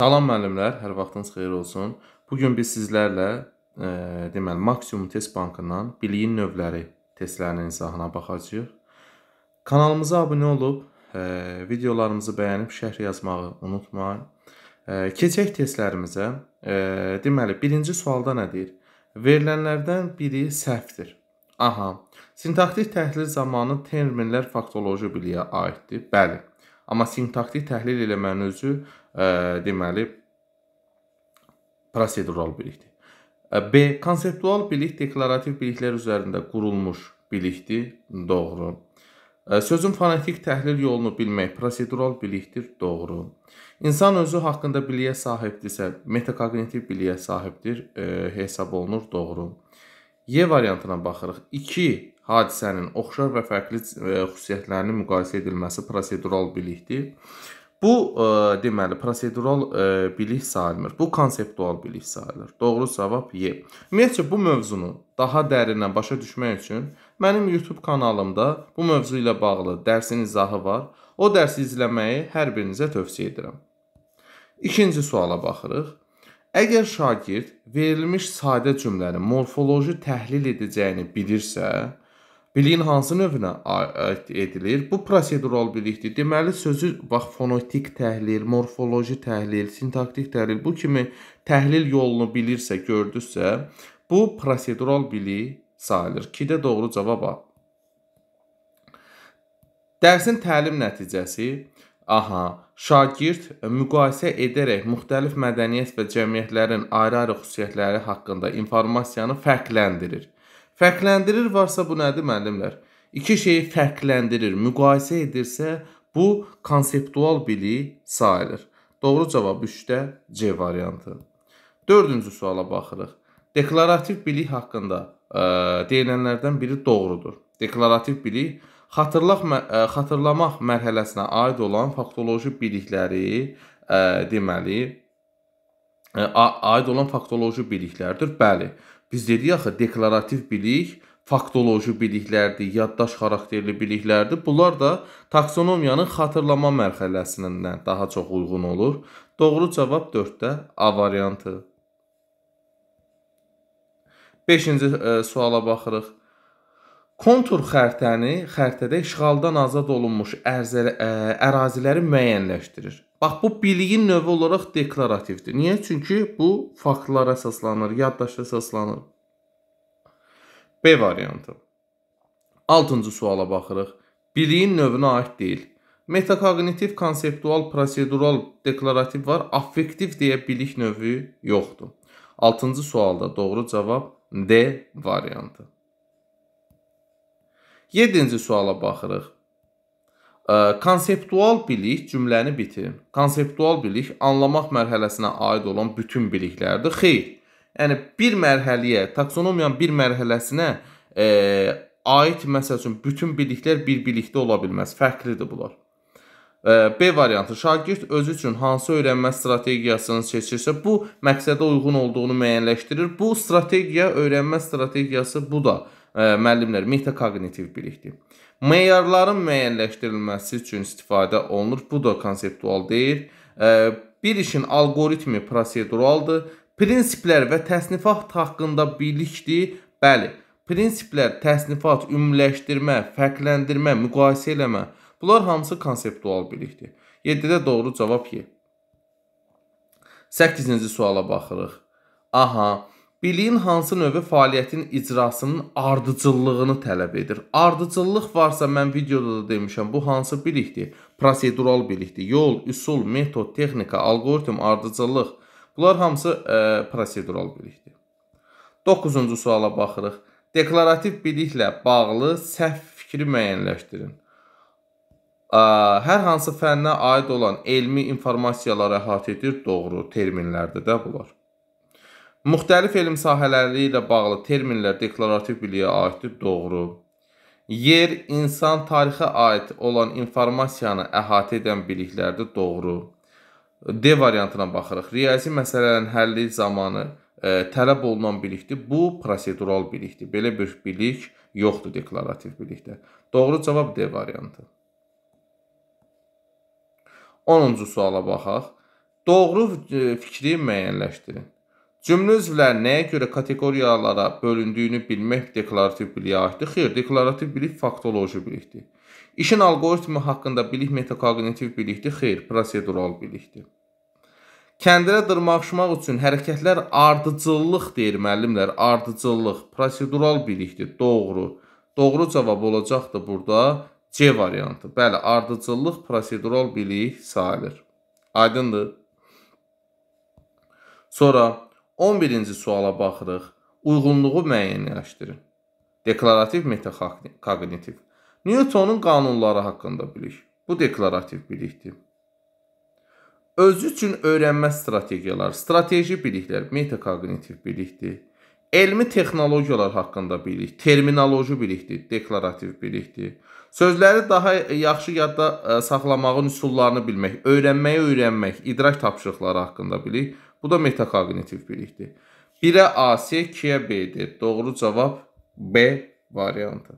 Salam müəllimlər, hər vaxtınız xeyir olsun. Bu gün biz sizlərlə e, deməli Maksimum Test Bankından biliyin növləri testlərinin izahına baxacağıq. Kanalımıza abunə olub, e, videolarımızı bəyənib şərh yazmağı unutmayın. E, keçək testlərimizə. E, deməli, birinci sualda nə deyir? Verilənlərdən biri səhvdir. Aha. Sintaktik təhlil zamanı terminlər faktoloji biliyə aiddir. Bəli. Amma sintaktik təhlil eləmənin özü ə, e, deməli prosedural bilikdir. E, B konseptual bilik deklarativ biliklər üzərində qurulmuş bilikdir, doğru. E, sözün fonetik təhlil yolunu bilmək prosedural bilikdir, doğru. İnsan özü haqqında biliyə sahibdirsə, metakognitiv biliyə sahibdir, e, hesab olunur, doğru. Y variantına baxırıq. 2 hadisənin oxşar və fərqli e, xüsusiyyətlərinin müqayisə edilməsi prosedural bilikdir. Bu ə, e, deməli prosedural ə, e, bilik sayılmır. Bu konseptual bilik sayılır. Doğru cavab Y. Ümumiyyətcə bu mövzunu daha dərindən başa düşmək üçün mənim YouTube kanalımda bu mövzu ilə bağlı dərsin izahı var. O dərsi izləməyi hər birinizə tövsiyə edirəm. İkinci suala baxırıq. Əgər şagird verilmiş sadə cümləni morfoloji təhlil edəcəyini bilirsə, biliyin hansı növünə aid edilir? Bu prosedural bilikdir. Deməli, sözü bax fonetik təhlil, morfoloji təhlil, sintaktik təhlil bu kimi təhlil yolunu bilirsə, gördüsə, bu prosedural bilik sayılır. 2-də doğru cavab A. Dərsin təlim nəticəsi Aha, şagird müqayisə edərək müxtəlif mədəniyyət və cəmiyyətlərin ayrı-ayrı xüsusiyyətləri haqqında informasiyanı fərqləndirir. Fərqləndirir varsa bu nədir müəllimlər? İki şeyi fərqləndirir, müqayisə edirsə, bu konseptual bilik sayılır. Doğru cavab 3-də C variantı. 4-cü suala baxırıq. Deklarativ bilik haqqında ə, e, deyilənlərdən biri doğrudur. Deklarativ bilik xatırlaq ə, e, xatırlamaq mərhələsinə aid olan faktoloji bilikləri ə, e, deməli ə, aid olan faktoloji biliklərdir. Bəli. Biz dedik axı deklarativ bilik faktoloji biliklərdir, yaddaş xarakterli biliklərdir. Bunlar da taksonomiyanın xatırlama mərhələsindən daha çox uyğun olur. Doğru cavab 4-də A variantı. 5-ci e, suala baxırıq. Kontur xəritəni xəritədə işğaldan azad olunmuş ərzə, ə, e, əraziləri müəyyənləşdirir. Bax bu biliyin növü olaraq deklarativdir. Niyə? Çünki bu faktlara əsaslanır, yaddaşa əsaslanır. B variantı. 6-cı suala baxırıq. Biliyin növünə aid deyil. Metakognitiv, konseptual, prosedural, deklarativ var. Affektiv deyə bilik növü yoxdur. 6-cı sualda doğru cavab D variantı. 7-ci suala baxırıq. Konseptual bilik cümləni bitir. Konseptual bilik anlamaq mərhələsinə aid olan bütün biliklərdir. Xeyr. Yəni bir mərhələyə, taksonomiyanın bir mərhələsinə e, aid məsəl üçün bütün biliklər bir bilikdə ola bilməz. Fərqlidir bunlar. B variantı şagird özü üçün hansı öyrənmə strategiyasını seçirsə, bu məqsədə uyğun olduğunu müəyyənləşdirir. Bu strategiya öyrənmə strategiyası bu da müəllimlər metakognitiv bilikdir. Meyarların müəyyənləşdirilməsi üçün istifadə olunur. Bu da konseptual deyil. Bir işin alqoritmi proseduraldır. Prinsiplər və təsnifat haqqında bilikdir. Bəli, prinsiplər, təsnifat, ümumiləşdirmə, fərqləndirmə, müqayisə eləmə, bunlar hamısı konseptual bilikdir. 7-də doğru cavab Y. 8-ci suala baxırıq. Aha, biliyin hansı növü fəaliyyətin icrasının ardıcıllığını tələb edir. Ardıcıllıq varsa mən videoda da demişəm, bu hansı bilikdir? Prosedural bilikdir. Yol, üsul, metod, texnika, alqoritm, ardıcıllıq. Bunlar hamısı ə, e, prosedural bilikdir. 9-cu suala baxırıq. Deklarativ biliklə bağlı səhv fikri müəyyənləşdirin. Ə, e, hər hansı fənnə aid olan elmi informasiyaları əhatə edir, doğru terminlərdir də bunlar. Müxtəlif elm sahələri ilə bağlı terminlər deklarativ biliyə aiddir, doğru. Yer insan tarixə aid olan informasiyanı əhatə edən biliklərdir, doğru. D variantına baxırıq. Riyazi məsələlərin həlli zamanı ə, e, tələb olunan bilikdir. Bu prosedural bilikdir. Belə bir bilik yoxdur deklarativ bilikdə. Doğru cavab D variantı. 10-cu suala baxaq. Doğru e, fikri müəyyənləşdirin. Cümlə üzvləri nəyə görə kateqoriyalara bölündüyünü bilmək deklarativ biliyə aiddir? Xeyr, deklarativ bilik faktoloji bilikdir. İşin alqoritmi haqqında bilik metakognitiv bilikdir? Xeyr, prosedural bilikdir. Kəndirə dırmaşmaq üçün hərəkətlər ardıcıllıq deyir müəllimlər, ardıcıllıq prosedural bilikdir, doğru. Doğru cavab olacaqdır burada C variantı. Bəli, ardıcıllıq prosedural bilik sayılır. Aydındır? Sonra 11-ci suala baxırıq. Uyğunluğu müəyyənləşdirin. Deklarativ metakognitiv. Newtonun qanunları haqqında bilik. Bu deklarativ bilikdir. Özü üçün öyrənmə strategiyaları, strateji biliklər metakognitiv bilikdir. Elmi texnologiyalar haqqında bilik, terminoloji bilikdir, deklarativ bilikdir. Sözləri daha yaxşı yadda e, saxlamağın üsullarını bilmək, öyrənməyi öyrənmək, idrak tapşırıqları haqqında bilik. Bu da metakognitiv bilikdir. 1-ə AC, 2-yə B-dir. Doğru cavab B variantı.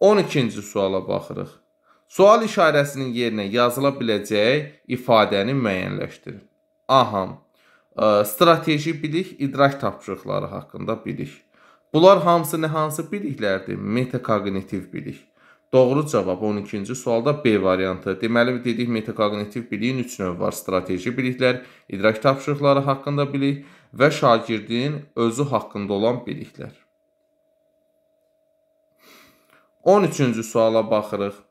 12-ci suala baxırıq. Sual işarəsinin yerinə yazıla biləcək ifadəni müəyyənləşdirin. Aham, strateji bilik, idrak tapşırıqları haqqında bilik. Bunlar hamısı nə hansı biliklərdir? Metakognitiv bilik. Doğru cavab 12-ci sualda B variantı. Deməli, dedik metakognitiv biliyin 3 növ var. Strateji biliklər, idrak tapşırıqları haqqında bilik və şagirdin özü haqqında olan biliklər. 13-cü suala baxırıq.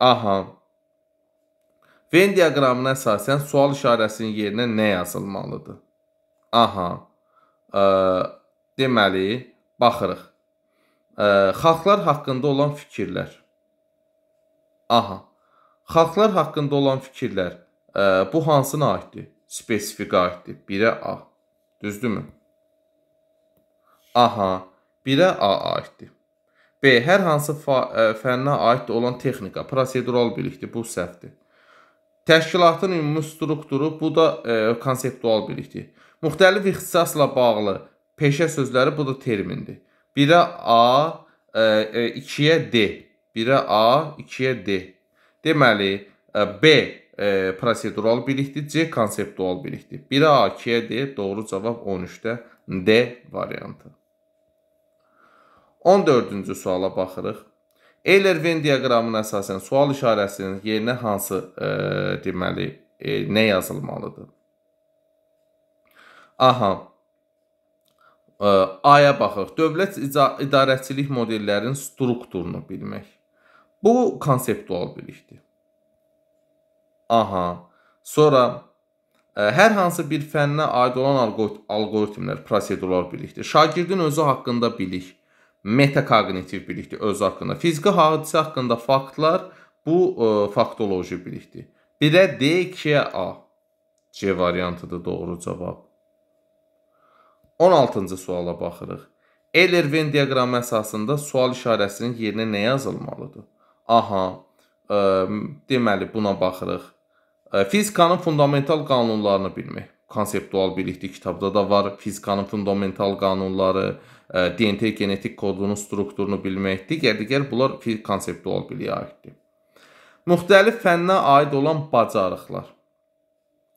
Aha. Venn diaqramına əsasən sual işarəsinin yerinə nə yazılmalıdır? Aha. E, deməli, baxırıq ə, xalqlar haqqında olan fikirlər. Aha. Xalqlar haqqında olan fikirlər ə, bu hansına aiddir? Spesifik aiddir. 1-ə A. Düzdürmü? Aha. 1-ə A aiddir. B. Hər hansı ə, fənnə aid olan texnika, prosedural bilikdir. Bu səhvdir. Təşkilatın ümumi strukturu bu da ə, konseptual bilikdir. Müxtəlif ixtisasla bağlı peşə sözləri bu da termindir. 1-ə A, 2-yə e, e, D. 1-ə A, 2-yə D. Deməli, e, B prosedural bilikdir, C konseptual bilikdir. 1-ə A, 2-yə D, doğru cavab 13-də D variantı. 14-cü suala baxırıq. Eyler-Venn diaqramına əsasən sual işarəsinin yerinə hansı e, deməli e, nə yazılmalıdır? Aha, A-ya baxaq. Dövlət idarəçilik modellərinin strukturunu bilmək. Bu konseptual bilikdir. Aha. Sonra ə, hər hansı bir fənnə aid olan alqoritmlər prosedural bilikdir. Şagirdin özü haqqında bilik, metakognitiv bilikdir öz haqqında. Fiziki hadisə haqqında faktlar bu ə, faktoloji bilikdir. Birə D, 2-yə A. C variantıdır doğru cavab. 16-cı suala baxırıq. L-Venn diaqramı əsasında sual işarəsinin yerinə nə yazılmalıdır? Aha, ə, e, deməli buna baxırıq. E, fizikanın fundamental qanunlarını bilmək. Konseptual bilikli kitabda da var. Fizikanın fundamental qanunları, ə, e, DNT genetik kodunun strukturunu bilmək, digər-digər bunlar konseptual biliyə aiddir. Müxtəlif fənnə aid olan bacarıqlar.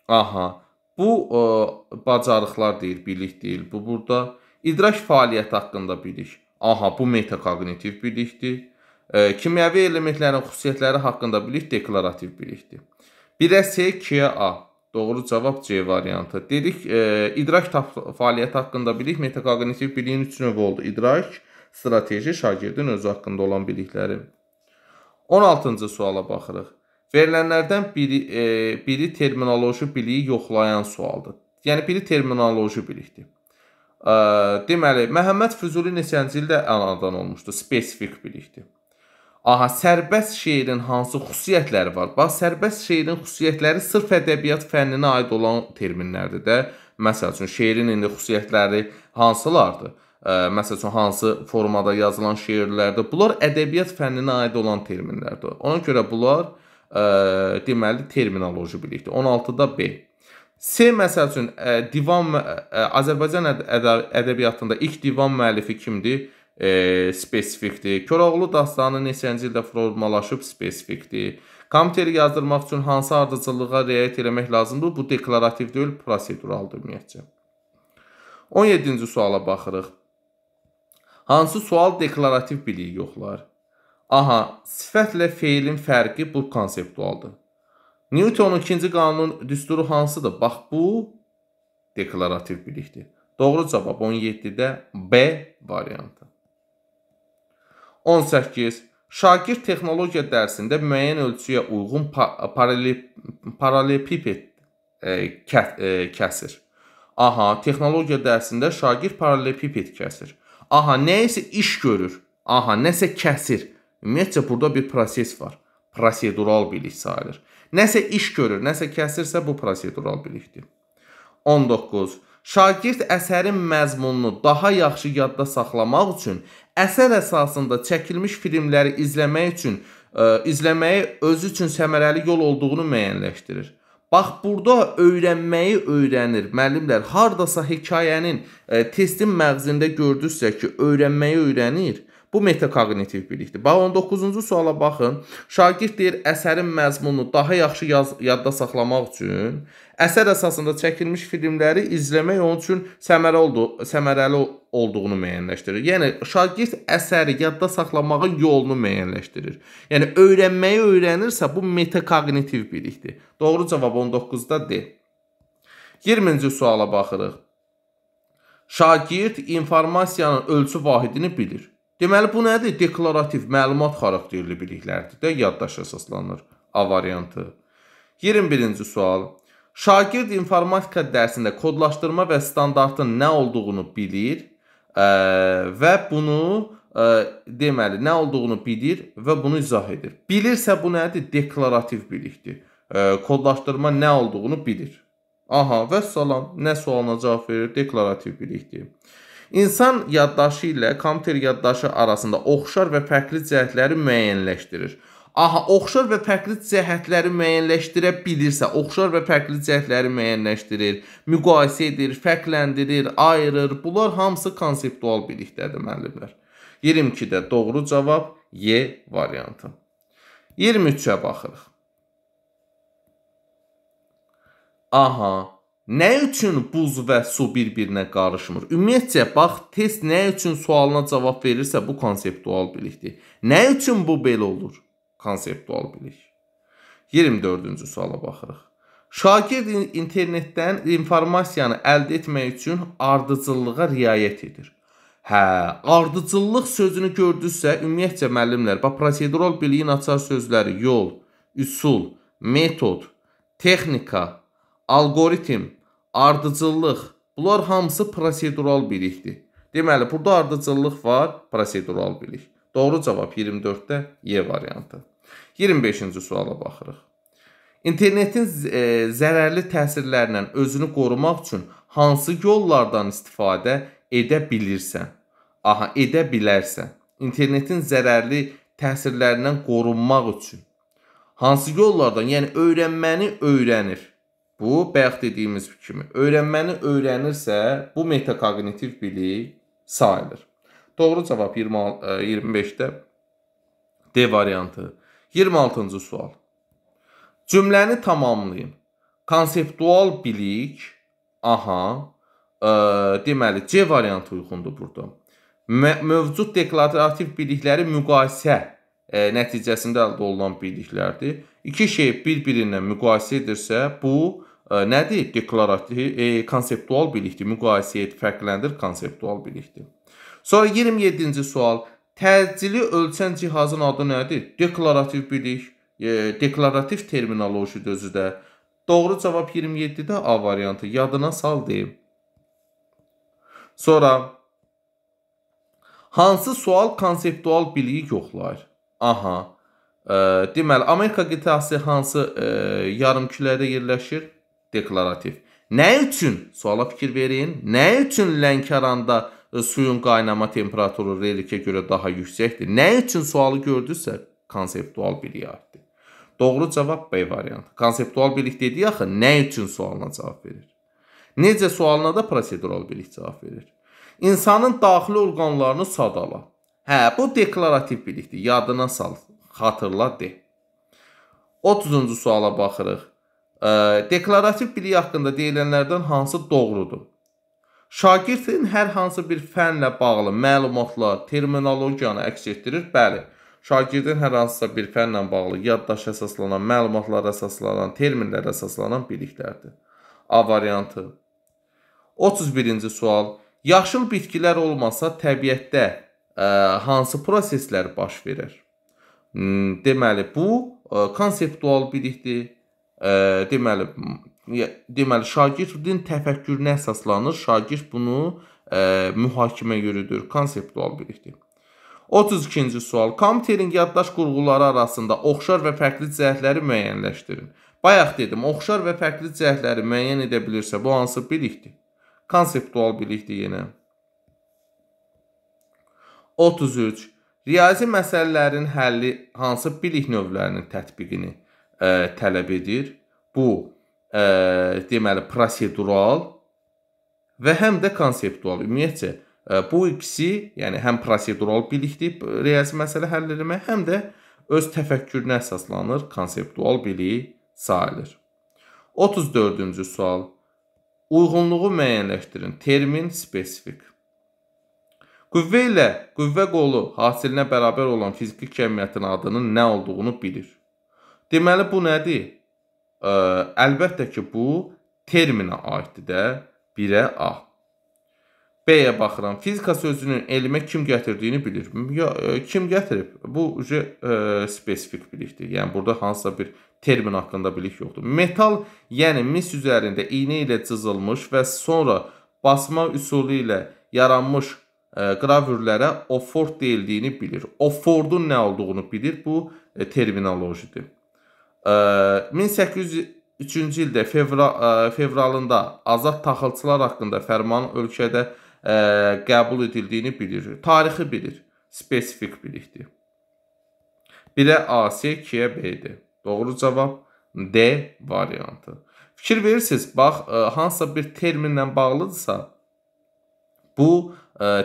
Aha, Bu ə, e, bacarıqlar deyir, bilik deyil. Bu burada idrak fəaliyyəti haqqında bilik. Aha, bu metakognitiv bilikdir. Ə, e, kimyəvi elementlərin xüsusiyyətləri haqqında bilik deklarativ bilikdir. 1-ə C, 2-yə A. Doğru cavab C variantı. Dedik, e, idrak fəaliyyəti haqqında bilik metakognitiv biliyin 3 növü oldu. İdrak, strateji, şagirdin özü haqqında olan bilikləri. 16-cı suala baxırıq. Verilənlərdən biri, e, biri terminoloji biliyi yoxlayan sualdır. Yəni biri terminoloji bilikdir. E, deməli, Məhəmməd Füzuli neçənci ildə anadan olmuşdu? Spesifik bilikdir. Aha, sərbəst şeirin hansı xüsusiyyətləri var? Bax, sərbəst şeirin xüsusiyyətləri sırf ədəbiyyat fənninə aid olan terminlərdir də. Məsəl üçün şeirin indi xüsusiyyətləri hansılardır? Ə, e, məsəl üçün hansı formada yazılan şeirlərdir? Bunlar ədəbiyyat fənninə aid olan terminlərdir. Ona görə bunlar ə, deməli terminoloji bilikdir. 16-da B. C məsəl üçün ə, e, divan ə, e, Azərbaycan ədəbiyyatında ilk divan müəllifi kimdir? E, spesifikdir. Koroğlu dastanı neçənci ildə formalaşıb spesifikdir. Kommenteri yazdırmaq üçün hansı ardıcıllığa riayət eləmək lazımdır? Bu deklarativ deyil, proseduraldır ümumiyyətcə. 17-ci suala baxırıq. Hansı sual deklarativ biliyi yoxlar? Aha, sifətlə feilin fərqi bu konseptualdır. Newtonun ikinci qanunun düsturu hansıdır? Bax bu deklarativ bilikdir. Doğru cavab 17-də B variantı. 18. Şagird texnologiya dərsində müəyyən ölçüyə uyğun paralelepiped e, e, kəsir. Aha, texnologiya dərsində şagird paralelepiped kəsir. Aha, nə isə iş görür. Aha, nəsə kəsir. Ümumiyyətcə burada bir proses var. Prosedural bilik sayılır. Nəsə iş görür, nəsə kəsirsə bu prosedural bilikdir. 19. Şagird əsərin məzmununu daha yaxşı yadda saxlamaq üçün əsər əsasında çəkilmiş filmləri izləmək üçün ə, e, izləməyi özü üçün səmərəli yol olduğunu müəyyənləşdirir. Bax burada öyrənməyi öyrənir. Müəllimlər hardasa hekayənin ə, e, testin məğzində gördüzsə ki, öyrənməyi öyrənir Bu metakognitiv bilikdir. Bax 19-cu suala baxın. Şagird deyir əsərin məzmununu daha yaxşı yaz, yadda saxlamaq üçün əsər əsasında çəkilmiş filmləri izləmək onun üçün səmərəli oldu, səmərəli olduğunu müəyyənləşdirir. Yəni şagird əsəri yadda saxlamağın yolunu müəyyənləşdirir. Yəni öyrənməyi öyrənirsə bu metakognitiv bilikdir. Doğru cavab 19-da D. 20-ci suala baxırıq. Şagird informasiyanın ölçü vahidini bilir. Deməli bu nədir? Deklarativ, məlumat xarakterli biliklərdir də, yaddaşa əsaslanır. A variantı. 21-ci sual. Şagird informatika dərsində kodlaşdırma və standartın nə olduğunu bilir ə, e, və bunu ə, e, deməli nə olduğunu bilir və bunu izah edir. Bilirsə bu nədir? Deklarativ bilikdir. Ə, e, kodlaşdırma nə olduğunu bilir. Aha, və salam. Nə sualına cavab verir? Deklarativ bilikdir. İnsan yaddaşı ilə kompüter yaddaşı arasında oxşar və fərqli cəhətləri müəyyənləşdirir. Aha, oxşar və fərqli cəhətləri müəyyənləşdirə bilirsə, oxşar və fərqli cəhətləri müəyyənləşdirir, müqayisə edir, fərqləndirir, ayırır. Bunlar hamısı konseptual bilikdədir, müəllimlər. 22-də doğru cavab Y variantı. 23-ə baxırıq. Aha, Nə üçün buz və su bir-birinə qarışmır? Ümumiyyətcə bax test nə üçün sualına cavab verirsə bu konseptual bilikdir. Nə üçün bu belə olur? Konseptual bilik. 24-cü suala baxırıq. Şagird internetdən informasiyanı əldə etmək üçün ardıcıllığa riayət edir. Hə, ardıcıllıq sözünü gördünüzsə, ümumiyyətcə müəllimlər, bax prosedural biliyin açar sözləri yol, üsul, metod, texnika, alqoritm, ardıcıllıq, bunlar hamısı prosedural bilikdir. Deməli, burada ardıcıllıq var, prosedural bilik. Doğru cavab 24-də Y variantı. 25-ci suala baxırıq. İnternetin e, zərərli təsirlərindən özünü qorumaq üçün hansı yollardan istifadə edə bilirsən? Aha, edə bilərsən. İnternetin zərərli təsirlərindən qorunmaq üçün hansı yollardan, yəni öyrənməni öyrənir. Bu bayaq dediyimiz kimi öyrənməni öyrənirsə, bu metakognitiv bilik sayılır. Doğru cavab 20, 25-də e, D variantı. 26-cı sual. Cümləni tamamlayın. Konseptual bilik, aha, ə, e, deməli C variantı uyğundur burada. Mövcud deklarativ bilikləri müqayisə ə, e, nəticəsində əldə olunan biliklərdir. İki şey bir-birinlə müqayisə edirsə, bu nədir? Deklarativ, e, konseptual bilikdir. Müqayisə et, fərqləndir konseptual bilikdir. Sonra 27-ci sual. Təcili ölçən cihazın adı nədir? Deklarativ bilik, e, deklarativ terminoloji özü də. Doğru cavab 27-də A variantı. Yadına sal deyim. Sonra hansı sual konseptual biliyi yoxlayır? Aha. E, deməli Amerika qitəsi hansı e, yarımkülərdə yerləşir? deklarativ. Nə üçün? Suala fikir verin. Nə üçün Lənkəranda e, suyun qaynama temperaturu relikə görə daha yüksəkdir? Nə üçün sualı gördünüzsə, konseptual bilikdir. Doğru cavab B variantı. Konseptual bilik dedi axı, nə üçün sualına cavab verir? Necə sualına da prosedural bilik cavab verir. İnsanın daxili orqanlarını sadala. Hə, bu deklarativ bilikdir. Yadına sal, xatırla de. 30-cu suala baxırıq. Deklarativ bilik haqqında deyilənlərdən hansı doğrudur? Şagirdin hər hansı bir fənlə bağlı məlumatlar terminologiyanı əks etdirir? Bəli. Şagirdin hər hansısa bir fənlə bağlı yaddaş əsaslanan, məlumatlara əsaslanan, terminlərə əsaslanan biliklərdir. A variantı. 31-ci sual. Yaşıl bitkilər olmasa təbiətdə ə, e, hansı proseslər baş verir? Hmm, deməli, bu ə, e, konseptual bilikdir deməli deməli şagirdin təfəkkürünə əsaslanır. Şagird bunu ə, e, mühakimə yürüdür, konseptual bilikdir. 32-ci sual. Kompüterin yaddaş qurğuları arasında oxşar və fərqli cəhətləri müəyyənləşdirin. Bayaq dedim, oxşar və fərqli cəhətləri müəyyən edə bilirsə, bu hansı bilikdir? Konseptual bilikdir yenə. 33. Riyazi məsələlərin həlli hansı bilik növlərinin tətbiqini ə, tələb edir. Bu ə, deməli prosedural və həm də konseptual. Ümumiyyətcə bu ikisi, yəni həm prosedural bilikdir real məsələ həll etmə, həm də öz təfəkkürünə əsaslanır, konseptual biliyi sayılır. 34-cü sual. Uyğunluğu müəyyənləşdirin. Termin spesifik. Qüvvə ilə qüvvə qolu hasilinə bərabər olan fiziki kəmiyyətin adının nə olduğunu bilir. Deməli bu nədir? Ə, əlbəttə ki, bu terminə aiddir də, 1-ə A. B-yə baxıram. Fizika sözünün elmə kim gətirdiyini bilirəm. Ya ə, kim gətirib? Bu uje spesifik bilikdir. Yəni burada hansısa bir termin haqqında bilik yoxdur. Metal, yəni mis üzərində iynə ilə cızılmış və sonra basma üsulu ilə yaranmış ə, qravürlərə offord deyildiyini bilir. Offordun nə olduğunu bilir. Bu ə, terminologiyadır. 1803-cü ildə fevral e, fevralında azad taxılçılar haqqında fərmanın ölkədə e, qəbul edildiyini bilir. Tarixi bilir, spesifik bilikdir. 1-ə AC, 2-yə B-dir. Doğru cavab D variantı. Fikir verirsiniz, bax e, hansısa bir terminlə bağlıdırsa, bu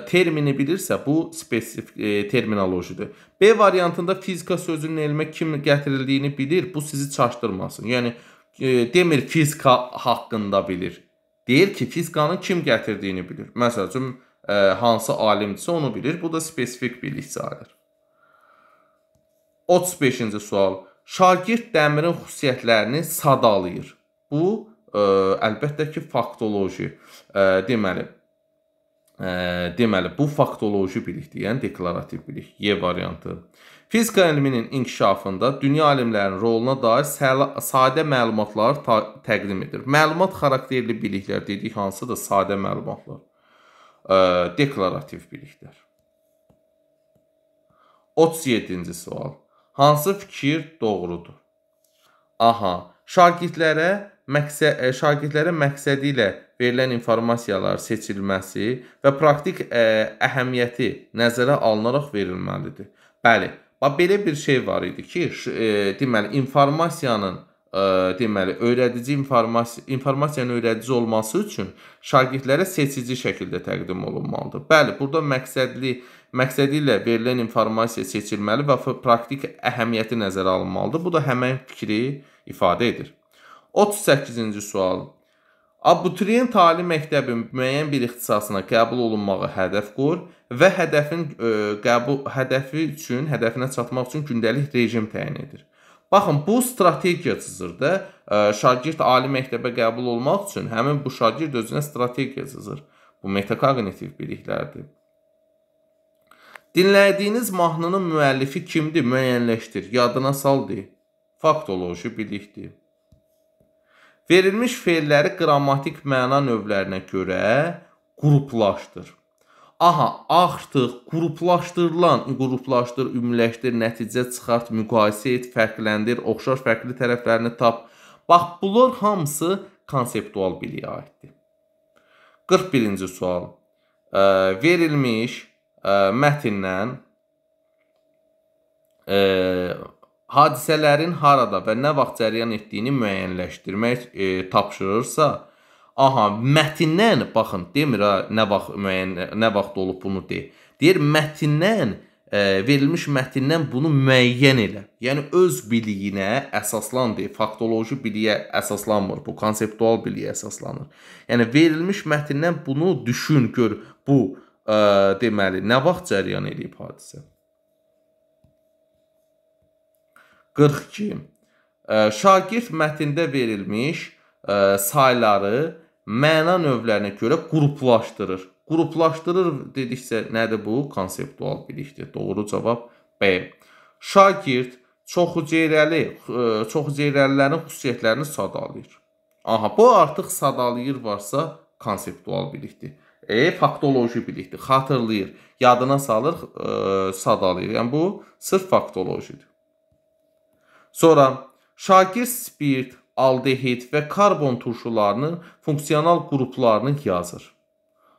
termini bilirsə, bu spesifik e, terminolojidir. B variantında fizika sözünün elmə kim gətirildiyini bilir, bu sizi çaşdırmasın. Yəni e, demir fizika haqqında bilir. Deyir ki, fizikanın kim gətirdiyini bilir. Məsəl üçün e, hansı alimdirsə onu bilir. Bu da spesifik bilik sayılır. 35-ci sual. Şagird dəmirin xüsusiyyətlərini sadalayır. Bu ə, e, əlbəttə ki, faktoloji, ə, e, deməli, Ə, deməli, bu faktoloji bilikdir, yəni deklarativ bilik. Y variantı. Fizika elminin inkişafında dünya alimlərinin roluna dair sadə məlumatları təqdim edir. Məlumat xarakterli biliklər dedik, hansıdır sadə məlumatlar? Ə, deklarativ biliklər. 37-ci sual. Hansı fikir doğrudur? Aha, şagirdlərə məqsəd e, şagirdlərə məqsədi ilə verilən informasiyalar seçilməsi və praktik ə, e, əhəmiyyəti nəzərə alınaraq verilməlidir. Bəli, bax belə bir şey var idi ki, ə, e, deməli informasiyanın ə, e, deməli öyrədici informasiya informasiyanın öyrədici olması üçün şagirdlərə seçici şəkildə təqdim olunmalıdır. Bəli, burada məqsədli məqsədi ilə verilən informasiya seçilməli və praktik əhəmiyyəti nəzərə alınmalıdır. Bu da həmin fikri ifadə edir. 38-ci sual. Abituriyent ali məktəbi müəyyən bir ixtisasına qəbul olunmağı hədəf qoyur və hədəfin ə, e, qəbul hədəfi üçün, hədəfinə çatmaq üçün gündəlik rejim təyin edir. Baxın, bu strategiya cızır da, ə, e, şagird ali məktəbə qəbul olmaq üçün həmin bu şagird özünə strategiya cızır. Bu metakognitiv biliklərdir. Dinlədiyiniz mahnının müəllifi kimdir müəyyənləşdir, yadına saldı. Faktoloji bilikdir. Verilmiş felləri qrammatik məna növlərinə görə qruplaşdır. Aha, artıq qruplaşdırılan, qruplaşdır, ümumiləşdir, nəticə çıxart, müqayisə et, fərqləndir, oxşar fərqli tərəflərini tap. Bax, bunlar hamısı konseptual biliyə aiddir. 41-ci sual. E, verilmiş e, mətndən e, hadisələrin harada və nə vaxt cərəyan etdiyini müəyyənləşdirmək e, tapşırırsa, aha, mətndən baxın, demir ha, nə vaxt müəyyən nə vaxt olub bunu de. Deyir mətndən e, verilmiş mətndən bunu müəyyən elə. Yəni öz biliyinə əsaslandır. Faktoloji biliyə əsaslanmır. Bu konseptual biliyə əsaslanır. Yəni verilmiş mətndən bunu düşün, gör bu e, deməli nə vaxt cərəyan eləyib hadisə. 42. E, Şagird mətndə verilmiş e, sayları məna növlərinə görə qruplaşdırır. Qruplaşdırır dediksə nədir bu? Konseptual bilikdir. Doğru cavab B. Şagird çoxuceyrəli e, çoxuceyrəlilərin xüsusiyyətlərini sadalayır. Aha, bu artıq sadalayır varsa konseptual bilikdir. E, faktoloji bilikdir. Xatırlayır, yadına salır, e, sadalayır. Yəni bu sırf faktolojidir. Sonra Şakir spirt, aldehid və karbon turşularının funksional qruplarını yazır.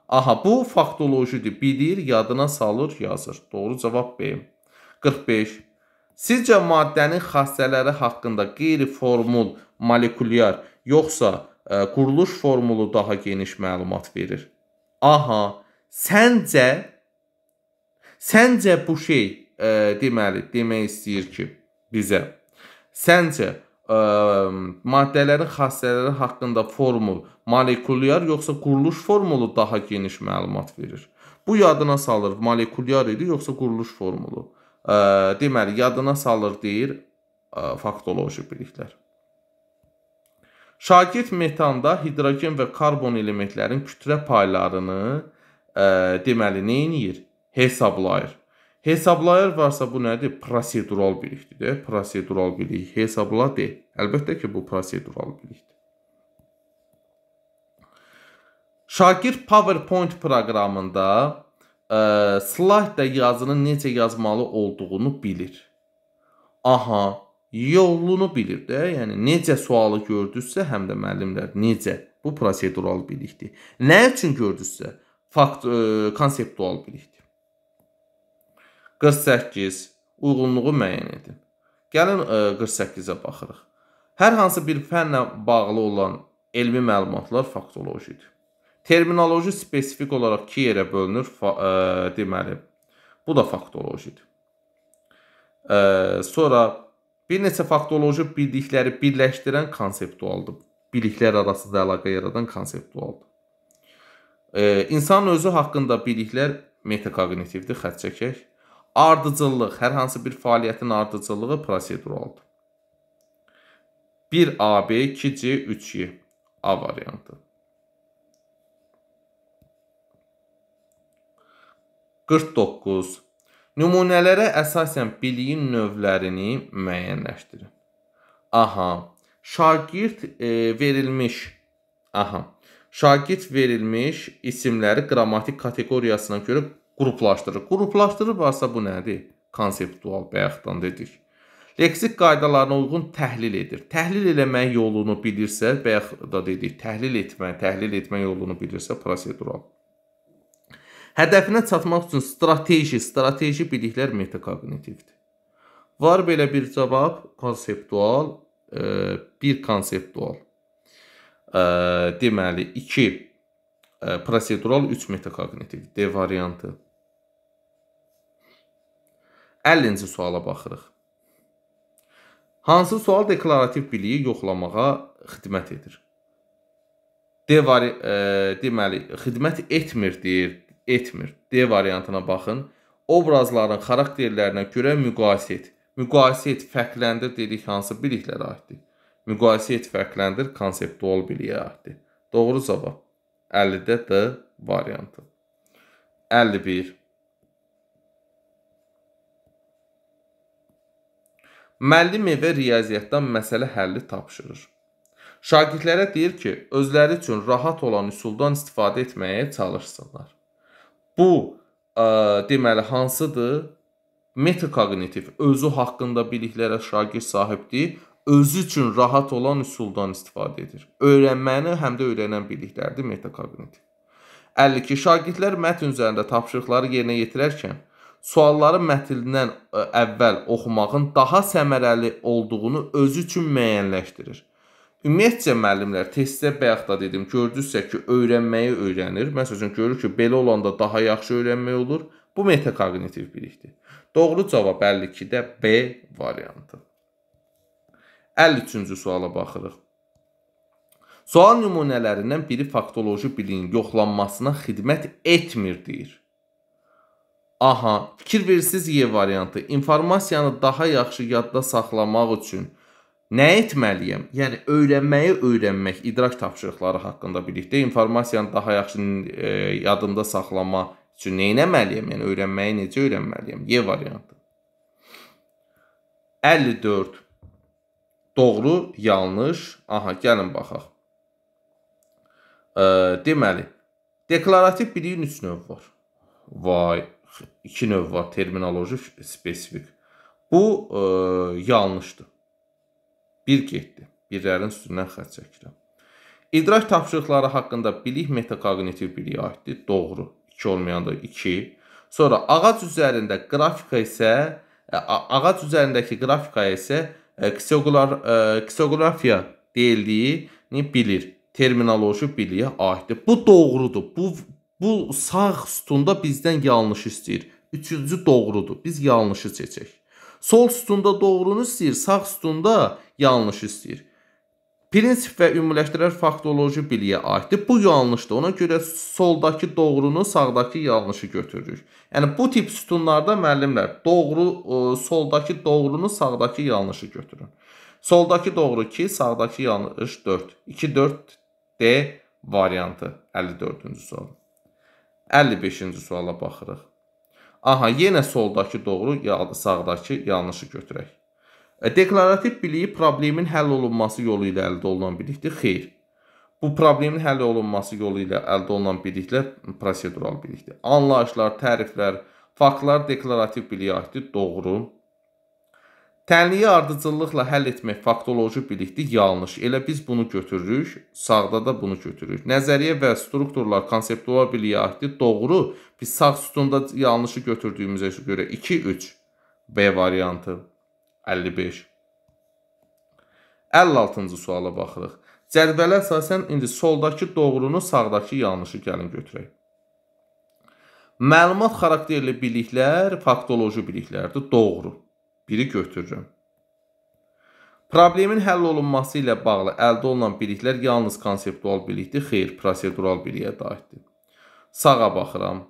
Aha bu faktolojidir. Bilir, yadına salır, yazır. Doğru cavab B. 45. Sizcə maddənin xassələri haqqında qeyri-formul, molekulyar yoxsa ə, e, quruluş formulu daha geniş məlumat verir? Aha, səncə səncə bu şey ə, e, deməli demək istəyir ki, bizə Səncə ə, e, maddələrin xassələri haqqında formul molekulyar yoxsa quruluş formulu daha geniş məlumat verir? Bu yadına salır molekulyar idi yoxsa quruluş formulu? Ə, e, deməli yadına salır deyir ə, e, faktoloji biliklər. Şagird metanda hidrogen və karbon elementlərin kütlə paylarını ə, deməli nə edir? Hesablayır. Hesablayar varsa bu nədir? Prosedural bilikdir də. Prosedural bilik hesabla deyil. Əlbəttə ki, bu prosedural bilikdir. Şagird PowerPoint proqramında ə, e, slaydda yazının necə yazmalı olduğunu bilir. Aha, yolunu bilir də. Yəni necə sualı gördüsə, həm də müəllimlər necə bu prosedural bilikdir. Nə üçün gördüsə, fakt ə, e, konseptual bilikdir. 48 uyğunluğu müəyyən edin. Gəlin 48-ə e, baxırıq. Hər hansı bir fənlə bağlı olan elmi məlumatlar faktologidir. Terminoloji spesifik olaraq 2 yerə bölünür, ə, e, deməli. Bu da faktologidir. Ə, e, sonra bir neçə faktoloji bildikləri birləşdirən konseptualdır. Biliklər arasında əlaqə yaradan konseptualdır. Ə, insan özü haqqında biliklər metakognitivdir, xətt çəkək. Ardıcıllıq, hər hansı bir fəaliyyətin ardıcıllığı proseduraldır. 1AB, 2C, 3Y A variantı. Qırq doqquz. Nümunələrə əsasən biliyin növlərini müəyyənləşdirin. Aha, şagird e, verilmiş, aha, şagird verilmiş isimləri qrammatik kateqoriyasına görə qruplaşdırır. Qruplaşdırırlarsa bu nədir? Konseptual bayaqdan dedik. Leksik qaydalarına uyğun təhlil edir. Təhlil eləmək yolunu bilirsə, bayaq da dedik, təhlil etmək, təhlil etmək yolunu bilirsə prosedural. Hədəfinə çatmaq üçün strateji, strateji biliklər metakognitivdir. Var belə bir cavab, konseptual, e, bir konseptual. E, deməli 2 e, prosedural, 3 metakognitiv D variantı. 50-ci suala baxırıq. Hansı sual deklarativ biliyi yoxlamağa xidmət edir? D vari e, deməli xidmət etmir deyir, etmir. D variantına baxın. Obrazların xarakterlərinə görə müqayisə et. Müqayisə et fərqləndir dedik hansı biliklərə aiddir? Müqayisə et fərqləndir konseptual biliyə aiddir. Doğru cavab 50-də D variantı. 51 müəllim evə riyaziyyatdan məsələ həlli tapşırır. Şagirdlərə deyir ki, özləri üçün rahat olan üsuldan istifadə etməyə çalışsınlar. Bu ə, deməli hansıdır? Metakognitiv, özü haqqında biliklərə şagird sahibdir, özü üçün rahat olan üsuldan istifadə edir. Öyrənməni həm də öyrənən biliklərdir metakognitiv. 52 şagirdlər mətn üzərində tapşırıqları yerinə yetirərkən sualların mətnindən e, əvvəl oxumağın daha səmərəli olduğunu özü üçün müəyyənləşdirir. Ümumiyyətcə müəllimlər testdə bayaq da dedim, gördünüzsə ki, öyrənməyi öyrənir. Məsələn, görür ki, belə olanda daha yaxşı öyrənmək olur. Bu metakognitiv bilikdir. Doğru cavab 52-də B variantı. 53-cü suala baxırıq. Sual nümunələrindən biri faktoloji biliyin yoxlanmasına xidmət etmir deyir. Aha, fikir versiz Y variantı. İnformasiyanı daha yaxşı yadda saxlamaq üçün nə etməliyəm? Yəni öyrənməyi öyrənmək, idrak tapşırıqları haqqında bilikdə informasiyanı daha yaxşı e, yadımda saxlama üçün nə etməliyəm? Yəni öyrənməyi necə öyrənməliyəm? Y variantı. 54. Doğru, yanlış. Aha, gəlin baxaq. E, deməli, deklarativ biliyin 3 növ var. Vay, iki növ var terminoloji spesifik. Bu e, yanlışdır. Bir getdi. Birlərin üstündən xətt çəkirəm. İdrak tapşırıqları haqqında bilik metakognitiv biliyə aiddir. Doğru. 2 olmayanda 2. Sonra ağac üzərində qrafika isə e, ağac üzərindəki qrafika isə e, ksoqular e, ksoqrafiya deyildiyini bilir. Terminoloji biliyə aiddir. Bu doğrudur. Bu Bu sağ sütunda bizdən yanlışı istəyir. Üçüncü doğrudur. Biz yanlışı seçək. Sol sütunda doğrunu istəyir, sağ sütunda yanlışı istəyir. Prinsip və ümumiləşdirər faktoloji biliyə aiddir. Bu yanlışdır. Ona görə soldakı doğrunu sağdakı yanlışı götürürük. Yəni bu tip sütunlarda müəllimlər doğru ə, e, soldakı doğrunu sağdakı yanlışı götürün. Soldakı doğru 2, sağdakı yanlış 4. 2 4 D variantı 54-cü sual. 55-ci suala baxırıq. Aha, yenə soldakı doğru, sağdakı yanlışı götürək. E, deklarativ biliyi problemin həll olunması yolu ilə əldə olunan bilikdir. Xeyr. Bu problemin həll olunması yolu ilə əldə olunan biliklər prosedural bilikdir. Anlayışlar, təriflər, faktlar deklarativ biliyə aiddir. Doğru. Tənliyi ardıcıllıqla həll etmək faktoloji bilikdir, yanlış. Elə biz bunu götürürük, sağda da bunu götürürük. Nəzəriyyə və strukturlar konseptual biliyə aiddir. Doğru, biz sağ sütunda yanlışı götürdüyümüzə görə 2 3 B variantı 55. 56-cı suala baxırıq. Cədvələ əsasən indi soldakı doğrunu, sağdakı yanlışı gəlin götürək. Məlumat xarakterli biliklər faktoloji biliklərdir, doğru biri götürürəm. Problemin həll olunması ilə bağlı əldə olunan biliklər yalnız konseptual bilikdir, xeyr, prosedural biliyə dairdir. Sağa baxıram.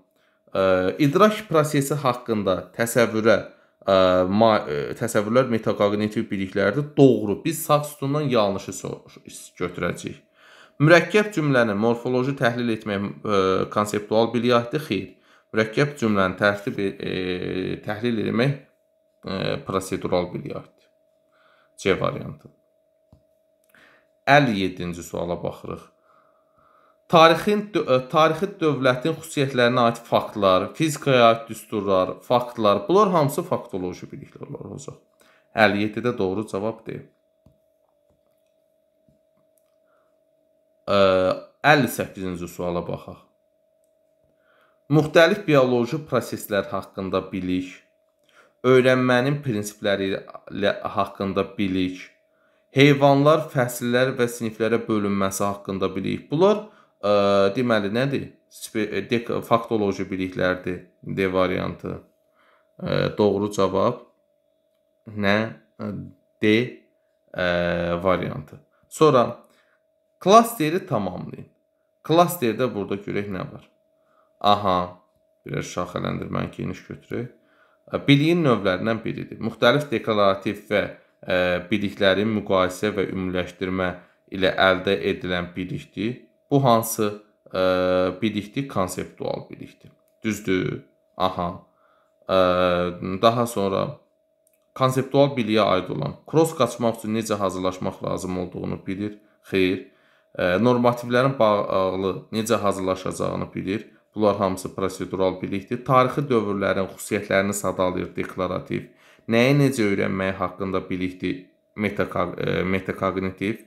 E, idrak prosesi haqqında təsəvvürə e, ma, e, təsəvvürlər metakognitiv biliklərdir. Doğru, biz sağ sütundan yanlışı götürəcəyik. Mürəkkəb cümləni morfoloji təhlil etmək e, konseptual biliyyətdir, xeyr. Mürəkkəb cümləni tərtib e, təhlil etmək e, prosedural bir yaddır. C variantı. 57-ci suala baxırıq. Tarixin e, tarixi dövlətin xüsusiyyətlərinə aid faktlar, fizikaya aid düsturlar, faktlar, bunlar hamısı faktoloji biliklər olacaq. 57-də doğru cavab deyil. 58-ci suala baxaq. Müxtəlif bioloji proseslər haqqında bilik, öyrənmənin prinsipləri ilə haqqında bilik, heyvanlar fəsillər və siniflərə bölünməsi haqqında bilik. Bunlar ə, e, deməli nədir? E, Dek faktoloji biliklərdir D variantı. Ə, e, doğru cavab nə? D ə, variantı. Sonra klasteri tamamlayın. Klasterdə burada görək nə var? Aha, biraz şaxələndirməni geniş götürək biliyin növlərindən biridir. Müxtəlif deklarativ və bilikləri müqayisə və ümumiləşdirmə ilə əldə edilən bilikdir. Bu hansı bilikdir? Konseptual bilikdir. Düzdür? Aha. Daha sonra konseptual biliyə aid olan kross qaçmaq üçün necə hazırlaşmaq lazım olduğunu bilir. Xeyr. Normativlərin bağlı necə hazırlaşacağını bilir Bunlar hamısı prosedural bilikdir. Tarixi dövrlərin xüsusiyyətlərini sadalayır deklarativ. Nəyi necə öyrənməyi haqqında bilikdir metakog e, metakognitiv.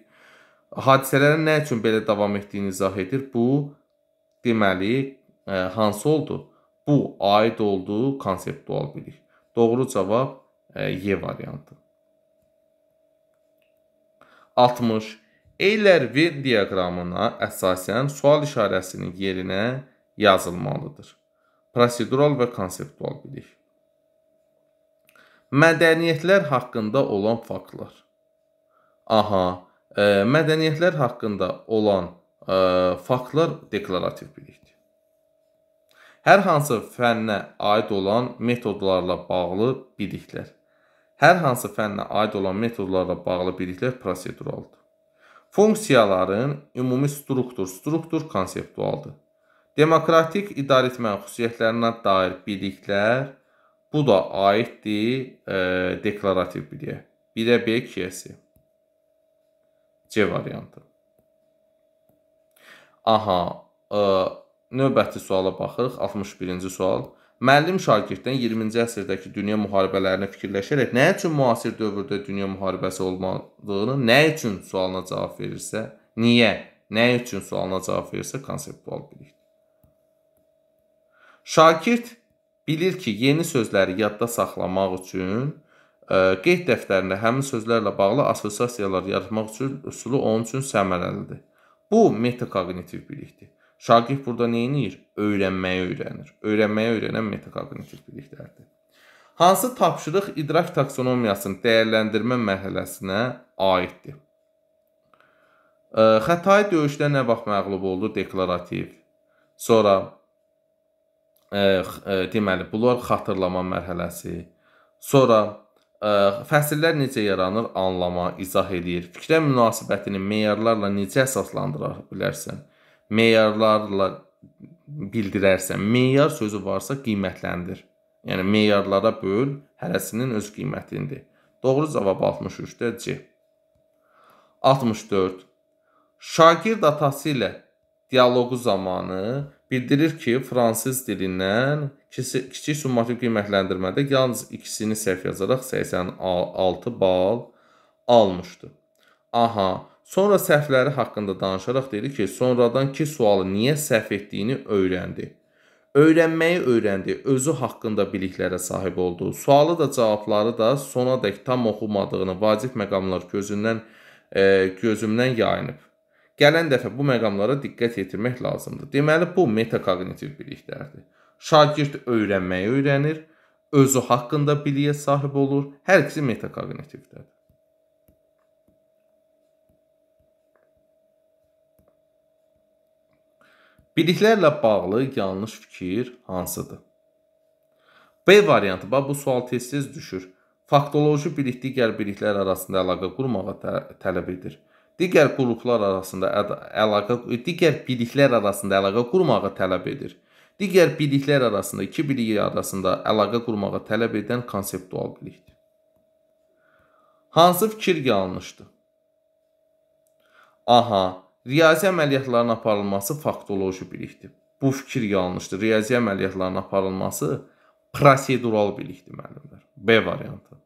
Hadisələrin nə üçün belə davam etdiyini izah edir. Bu deməli e, hansı oldu? Bu aid olduğu konseptual bilik. Doğru cavab e, Y variantı. 60. Eyler Venn diaqramına əsasən sual işarəsinin yerinə yazılmalıdır. Prosedural və konseptual bilik. Mədəniyyətlər haqqında olan faktlar. Aha, e, mədəniyyətlər haqqında olan e, faktlar deklarativ bilikdir. Hər hansı fənnə aid olan metodlarla bağlı biliklər. Hər hansı fənnə aid olan metodlarla bağlı biliklər proseduraldır. Funksiyaların ümumi struktur, struktur konseptualdır. Demokratik idarəetmə xüsusiyyətlərinə dair biliklər bu da aiddir e, deklarativ biliyə. 1-ə B, 2-yə C variantı. Aha, e, növbəti suala baxırıq. 61-ci sual. Müəllim şagirddən 20-ci əsrdəki dünya müharibələrini fikirləşərək nə üçün müasir dövrdə dünya müharibəsi olmadığını, nə üçün sualına cavab verirsə, niyə, nə üçün sualına cavab verirsə konseptual bilikdir. Şagird bilir ki, yeni sözləri yadda saxlamaq üçün e, qeyd dəftərində həmin sözlərlə bağlı assosiasiyalar yaratmaq üçün üsulu onun üçün səmərəlidir. Bu metakognitiv bilikdir. Şagird burada nə edir? Öyrənməyi öyrənir. Öyrənməyi öyrənən metakognitiv biliklərdir. Hansı tapşırıq idrak taksonomiyasının dəyərləndirmə mərhələsinə aiddir? E, xətai döyüşdə nə vaxt məğlub oldu? Deklarativ. Sonra ə, deməli bunlar xatırlama mərhələsi. Sonra ə, fəsillər necə yaranır anlama, izah edir. Fikrə münasibətini meyarlarla necə əsaslandıra bilərsən? Meyarlarla bildirərsən. Meyar sözü varsa qiymətləndir. Yəni meyarlara böl, hərəsinin öz qiymətindir. Doğru cavab 63-də C. 64. Şagird atası ilə dialoqu zamanı bildirir ki, fransız dilindən kiçik summativ qiymətləndirmədə yalnız ikisini səhv yazaraq 86 bal almışdı. Aha, sonra səhvləri haqqında danışaraq dedi ki, sonradan ki sualı niyə səhv etdiyini öyrəndi. Öyrənməyi öyrəndi, özü haqqında biliklərə sahib oldu. Sualı da cavabları da sona dək tam oxumadığını vacib məqamlar gözündən e, gözümdən yayınıb. Gələn dəfə bu məqamlara diqqət yetirmək lazımdır. Deməli bu metakognitiv biliklərdir. Şagird öyrənməyi öyrənir, özü haqqında biliyə sahib olur. Hər ikisi metakognitivdədir. Biliklərlə bağlı yanlış fikir hansıdır? B variantı. Bax bu sual tez-tez düşür. Faktoloji bilik digər biliklər arasında əlaqə qurmağa tələb edir digər qruplar arasında əlaqə, digər biliklər arasında əlaqə qurmağı tələb edir. Digər biliklər arasında, iki bilik arasında əlaqə qurmağı tələb edən konseptual bilikdir. Hansı fikir yanlışdır? Aha, riyazi əməliyyatların aparılması faktoloji bilikdir. Bu fikir yanlışdır. Riyazi əməliyyatların aparılması prosedural bilikdir müəllimlər. B variantı.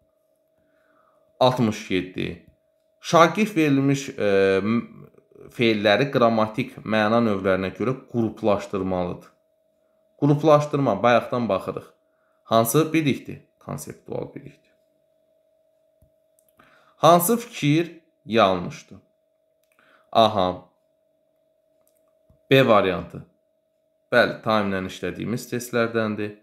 67 Şagif verilmiş e, feilləri qrammatik məna növlərinə görə qruplaşdırmalıdır. Qruplaşdırma, bayaqdan baxırıq. Hansı bilikdir? Konseptual bilikdir. Hansı fikir yanlışdır? Aha. B variantı. Bəli, time ilə işlədiyimiz testlərdəndir.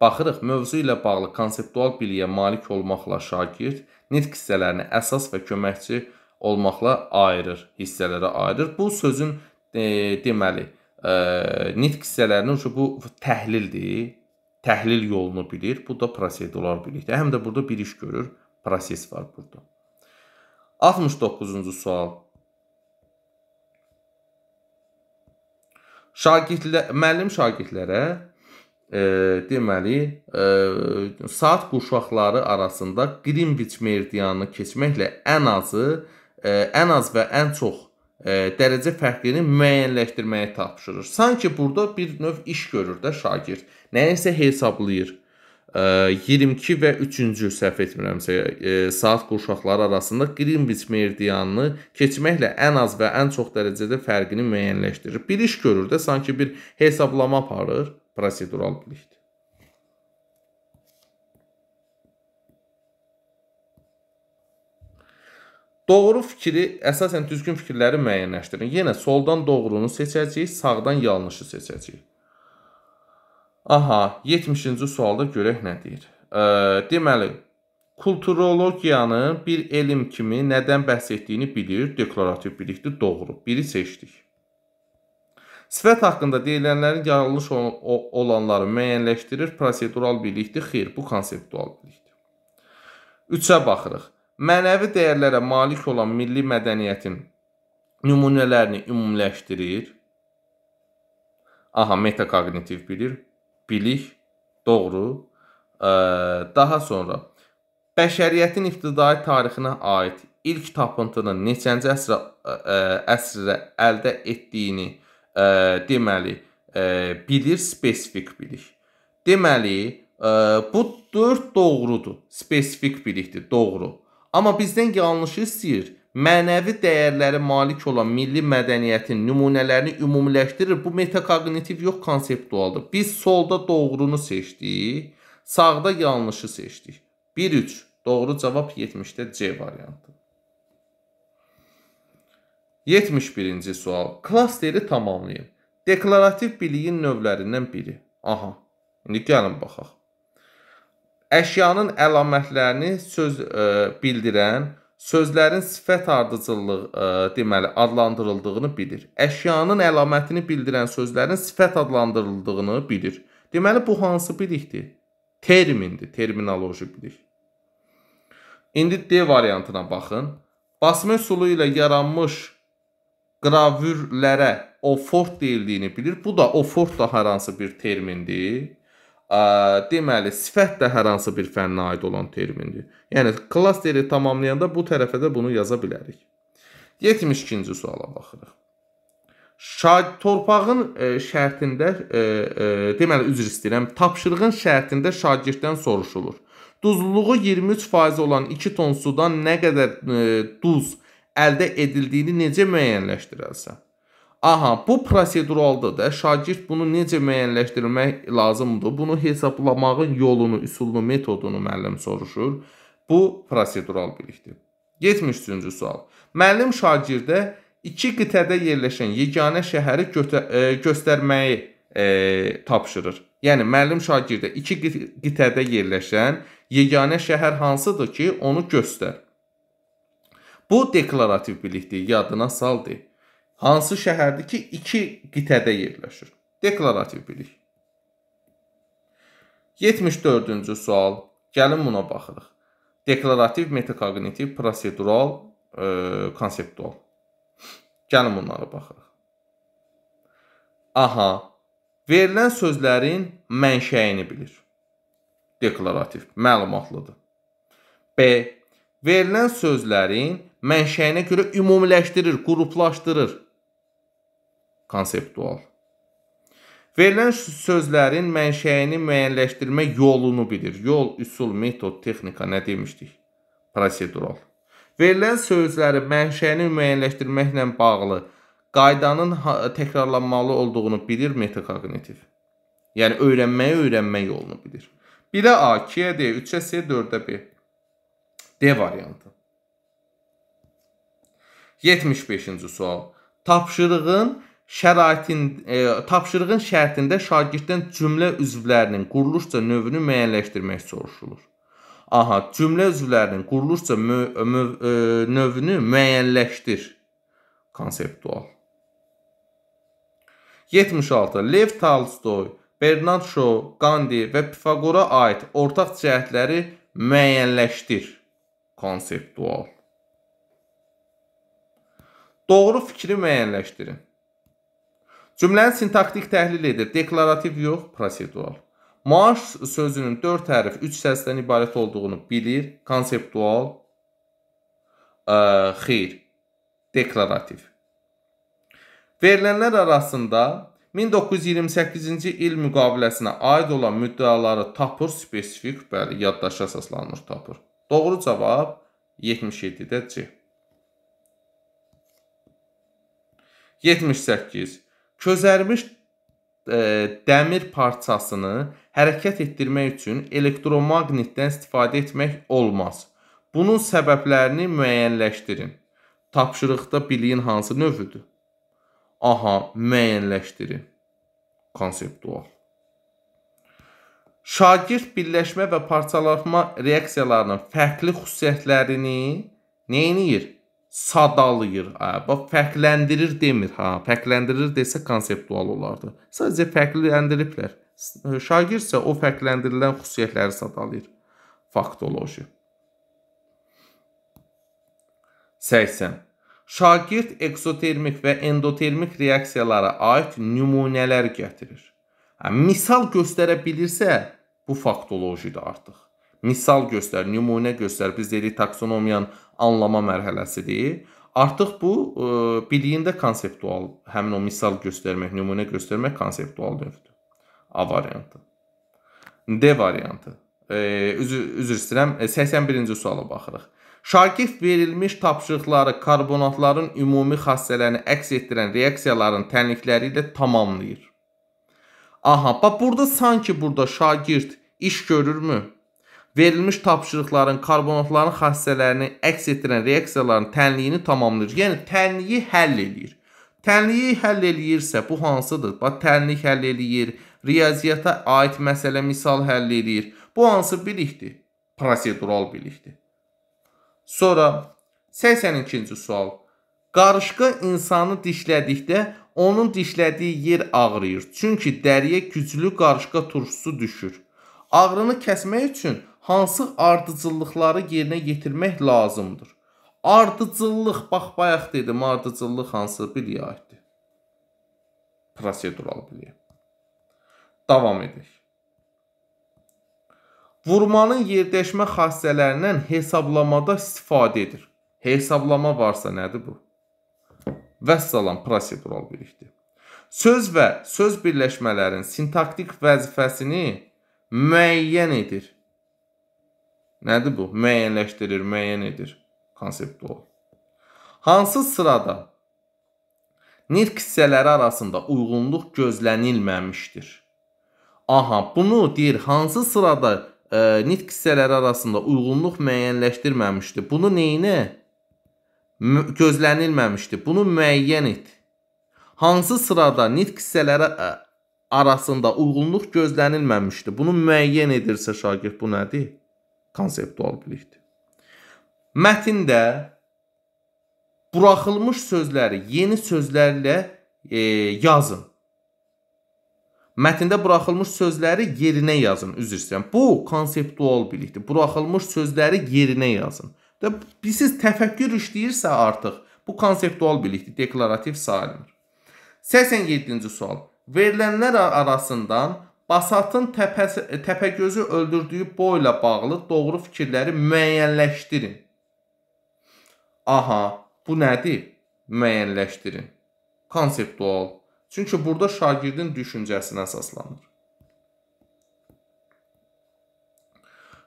Baxırıq, mövzu ilə bağlı konseptual biliyə malik olmaqla şagird nitq hissələrini əsas və köməkçi olmaqla ayırır, hissələrə ayırır. Bu sözün e, deməli, e, nitq hissələrinin bu təhlildir. Təhlil yolunu bilir. Bu da prosedural bilikdir. Həm də burada bir iş görür. Proses var burada. 69-cu sual. Şagirdlə müəllim şagirdlərə e, deməli, e, saat qurşaqları arasında Greenwich meridianını keçməklə ən azı, e, ən az və ən çox e, dərəcə fərqini müəyyənləşdirməyi tapşırır. Sanki burada bir növ iş görür də şagird. Nəyisə hesablayır. 22 və 3-cü səhv etmirəmsə saat qurşaqları arasında Greenwich meridianını keçməklə ən az və ən çox dərəcədə fərqini müəyyənləşdirir. Bir iş görür də sanki bir hesablama aparır, prosedural bilikdir. Doğru fikri, əsasən düzgün fikirləri müəyyənləşdirin. Yenə soldan doğrunu seçəcəyik, sağdan yanlışı seçəcəyik. Aha, 70-ci sualda görək nə deyir. E, deməli, kulturologiyanı bir elm kimi nədən bəhs etdiyini bilir, deklarativ bilikdir, doğru. Biri seçdik. Sifət haqqında deyilənlərin yararlılış olanları müəyyənləşdirir, prosedural bilikdir, xeyr, bu konseptual bilikdir. Üçə baxırıq. Mənəvi dəyərlərə malik olan milli mədəniyyətin nümunələrini ümumiləşdirir. Aha, metakognitiv bilir bilik, doğru. Ə, daha sonra bəşəriyyətin ibtidai tarixinə aid ilk tapıntının neçənci əsrə ə, əsrə əldə etdiyini ə, deməli ə, bilir spesifik bilik. Deməli, ə, bu 4 doğrudur. Spesifik bilikdir, doğru. Amma bizdən yanlışı istəyir mənəvi dəyərlərə malik olan milli mədəniyyətin nümunələrini ümumiləşdirir. Bu metakognitiv yox konseptualdır. Biz solda doğrunu seçdik, sağda yanlışı seçdik. 1-3. Doğru cavab 70-də C variantı. 71-ci sual. Klasteri tamamlayın. Deklarativ biliyin növlərindən biri. Aha. İndi gəlin baxaq. Əşyanın əlamətlərini söz ə, e, bildirən sözlərin sifət ardıcıllığı e, deməli adlandırıldığını bilir. Əşyanın əlamətini bildirən sözlərin sifət adlandırıldığını bilir. Deməli bu hansı bilikdir? Termindir, terminoloji bilik. İndi D variantına baxın. Basma üsulu ilə yaranmış qravürlərə ofort deyildiyini bilir. Bu da ofort da hər hansı bir termindir ə, deməli sifət də hər hansı bir fənnə aid olan termindir. Yəni klasteri tamamlayanda bu tərəfə də bunu yaza bilərik. 72-ci suala baxırıq. Şag torpağın ə, e, şərtində ə, e, ə, e, deməli üzr istəyirəm, tapşırığın şərtində şagirddən soruşulur. Duzluluğu 23% olan 2 ton sudan nə qədər ə, duz əldə edildiyini necə müəyyənləşdirərsən? Aha, bu proseduraldır da. Şagird bunu necə müəyyənləşdirmək lazımdır? Bunu hesablamağın yolunu, üsulunu, metodunu müəllim soruşur. Bu prosedural bilikdir. 73-cü sual. Müəllim şagirdə iki qitədə yerləşən yeganə şəhəri ə, e, göstərməyi ə, e, tapşırır. Yəni müəllim şagirdə iki qitədə yerləşən yeganə şəhər hansıdır ki, onu göstər. Bu deklarativ bilikdir, yadına saldır hansı şəhərdir ki, iki qitədə yerləşir? Deklarativ bilik. 74-cü sual. Gəlin buna baxırıq. Deklarativ, metakognitiv, prosedural, e, konseptual. Gəlin bunlara baxırıq. Aha. Verilən sözlərin mənşəyini bilir. Deklarativ, məlumatlıdır. B. Verilən sözlərin mənşəyinə görə ümumiləşdirir, qruplaşdırır konseptual. Verilən sözlərin mənşəyini müəyyənləşdirmə yolunu bilir. Yol, üsul, metod, texnika nə demişdik? Prosedural. Verilən sözləri mənşəyini müəyyənləşdirməklə bağlı qaydanın təkrarlanmalı olduğunu bilir metakognitiv. Yəni öyrənməyi öyrənmə yolunu bilir. 1-ə A, 2-yə D, 3-ə C, 4-ə B. D variantı. 75-ci sual. Tapşırığın şəraitin e, tapşırığın şərtində şagirddən cümlə üzvlərinin quruluşca növünü müəyyənləşdirmək soruşulur. Aha, cümlə üzvlərinin quruluşca mö, mö, e, növünü müəyyənləşdir. Konseptual. 76. Lev Tolstoy, Bernard Shaw, Gandhi və Pifaqora aid ortaq cəhətləri müəyyənləşdir. Konseptual. Doğru fikri müəyyənləşdirin. Cümləni sintaktik təhlil edir. Deklarativ yox, prosedual. Maaş sözünün 4 hərf 3 səsdən ibarət olduğunu bilir. Konseptual, ə, xeyr, deklarativ. Verilənlər arasında 1928-ci il müqaviləsinə aid olan müddəaları tapır, spesifik, bəli, yaddaşa əsaslanır tapır. Doğru cavab 77-də C. 78 közərmiş ə, e, dəmir parçasını hərəkət etdirmək üçün elektromagnitdən istifadə etmək olmaz. Bunun səbəblərini müəyyənləşdirin. Tapşırıqda biliyin hansı növüdür? Aha, müəyyənləşdirin. Konseptual. Şagird birləşmə və parçalanma reaksiyalarının fərqli xüsusiyyətlərini nə edir? sadalayır. Hə, bax fərqləndirir demir ha. Hə, fərqləndirir desə konseptual olardı. Sadəcə fərqləndiriblər. E, şagird isə o fərqləndirilən xüsusiyyətləri sadalayır. Faktoloji. 80. Şagird eksotermik və endotermik reaksiyalara aid nümunələr gətirir. Hə, misal göstərə bilirsə, bu faktolojidir artıq misal göstər, nümunə göstər, biz deyirik taksonomiyanın anlama mərhələsidir. Artıq bu ə, e, biliyində konseptual, həmin o misal göstərmək, nümunə göstərmək konseptual növdür. A variantı. D variantı. E, üzr, üzr istəyirəm, 81-ci e, suala baxırıq. Şagird verilmiş tapşırıqları karbonatların ümumi xassələrini əks etdirən reaksiyaların tənlikləri ilə tamamlayır. Aha, bax burada sanki burada şagird iş görürmü? verilmiş tapşırıqların karbonatların xassələrini əks etdirən reaksiyaların tənliyini tamamlayır. Yəni tənliyi həll eləyir. Tənliyi həll eləyirsə bu hansıdır? Bax tənlik həll eləyir, riyaziyyata aid məsələ misal həll eləyir. Bu hansı bilikdir? Prosedural bilikdir. Sonra 82-ci sual. Qarışqa insanı dişlədikdə onun dişlədiyi yer ağrıyır. Çünki dəriyə güclü qarışqa turşusu düşür. Ağrını kəsmək üçün hansı ardıcıllıqları yerinə yetirmək lazımdır? Ardıcıllıq, bax bayaq dedim, ardıcıllıq hansı bir aiddir? Prosedural biliyə. Davam edək. Vurmanın yerləşmə xassələrindən hesablamada istifadə edir. Hesablama varsa nədir bu? Vəssalam prosedural bilikdir. Söz və söz birləşmələrinin sintaktik vəzifəsini müəyyən edir. Nədir bu? Müəyyənləşdirir, müəyyən edir konsept o. Hansı sırada nitq hissələri arasında uyğunluq gözlənilməmişdir? Aha, bunu deyir, hansı sırada e, nitq hissələri arasında uyğunluq müəyyənləşdirməmişdir? Bunu neyinə? Gözlənilməmişdir. Bunu müəyyən et. Hansı sırada nitq hissələri e, arasında uyğunluq gözlənilməmişdir? Bunu müəyyən edirsə şagird bu nədir? konseptual bilikdir. Mətndə buraxılmış sözləri yeni sözlərlə e, yazın. Mətndə buraxılmış sözləri yerinə yazın, üzr istəyirəm. Bu konseptual bilikdir. Buraxılmış sözləri yerinə yazın. Və siz təfəkkür işləyirsə artıq bu konseptual bilikdir, deklarativ sayılmır. 87-ci sual. Verilənlər arasından Basatın təpəsi, təpəgözü öldürdüyü boyla bağlı doğru fikirləri müəyyənləşdirin. Aha, bu nədir? Müəyyənləşdirin. Konseptual. Çünki burada şagirdin düşüncəsinə əsaslanır.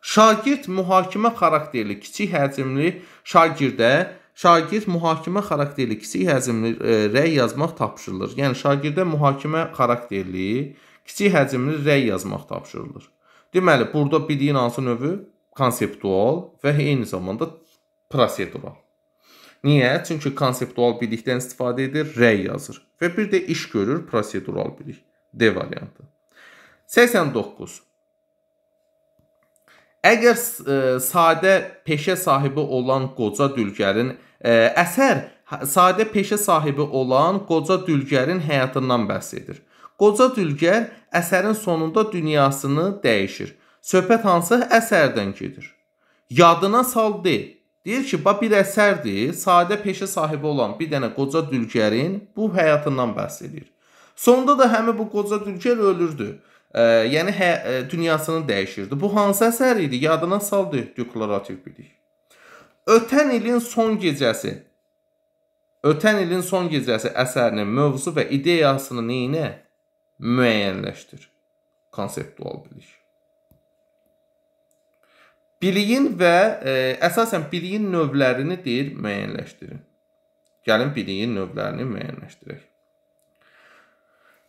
Şagird mühakimə xarakterli kiçik həcmli şagirdə şagird mühakimə xarakterli kiçik həcmli e, rəy yazmaq tapşırılır. Yəni şagirdə mühakimə xarakterli kiçik həcmli rəy yazmaq tapşırılır. Deməli, burada biliyin hansı növü? Konseptual və eyni zamanda prosedural. Niyə? Çünki konseptual bilikdən istifadə edir, rəy yazır və bir də iş görür prosedural bilik. D variantı. 89. Əgər ə, e, sadə peşə sahibi olan qoca dülgərin ə, e, əsər sadə peşə sahibi olan qoca dülgərin həyatından bəhs edir qoca dülgər əsərin sonunda dünyasını dəyişir. Söhbət hansı əsərdən gedir? Yadına sal de. Deyir ki, bax bir əsərdir, sadə peşə sahibi olan bir dənə qoca dülgərin bu həyatından bəhs edir. Sonda da həmin bu qoca dülgər ölürdü. E, yəni hə, e, dünyasını dəyişirdi. Bu hansı əsər idi? Yadına sal de, deklarativ bilik. Ötən ilin son gecəsi. Ötən ilin son gecəsi əsərinin mövzusu və ideyasını neyinə? müəyyənləşdir. Konseptual bilik. Biliyin və e, əsasən biliyin növlərini deyir müəyyənləşdirin. Gəlin biliyin növlərini müəyyənləşdirək.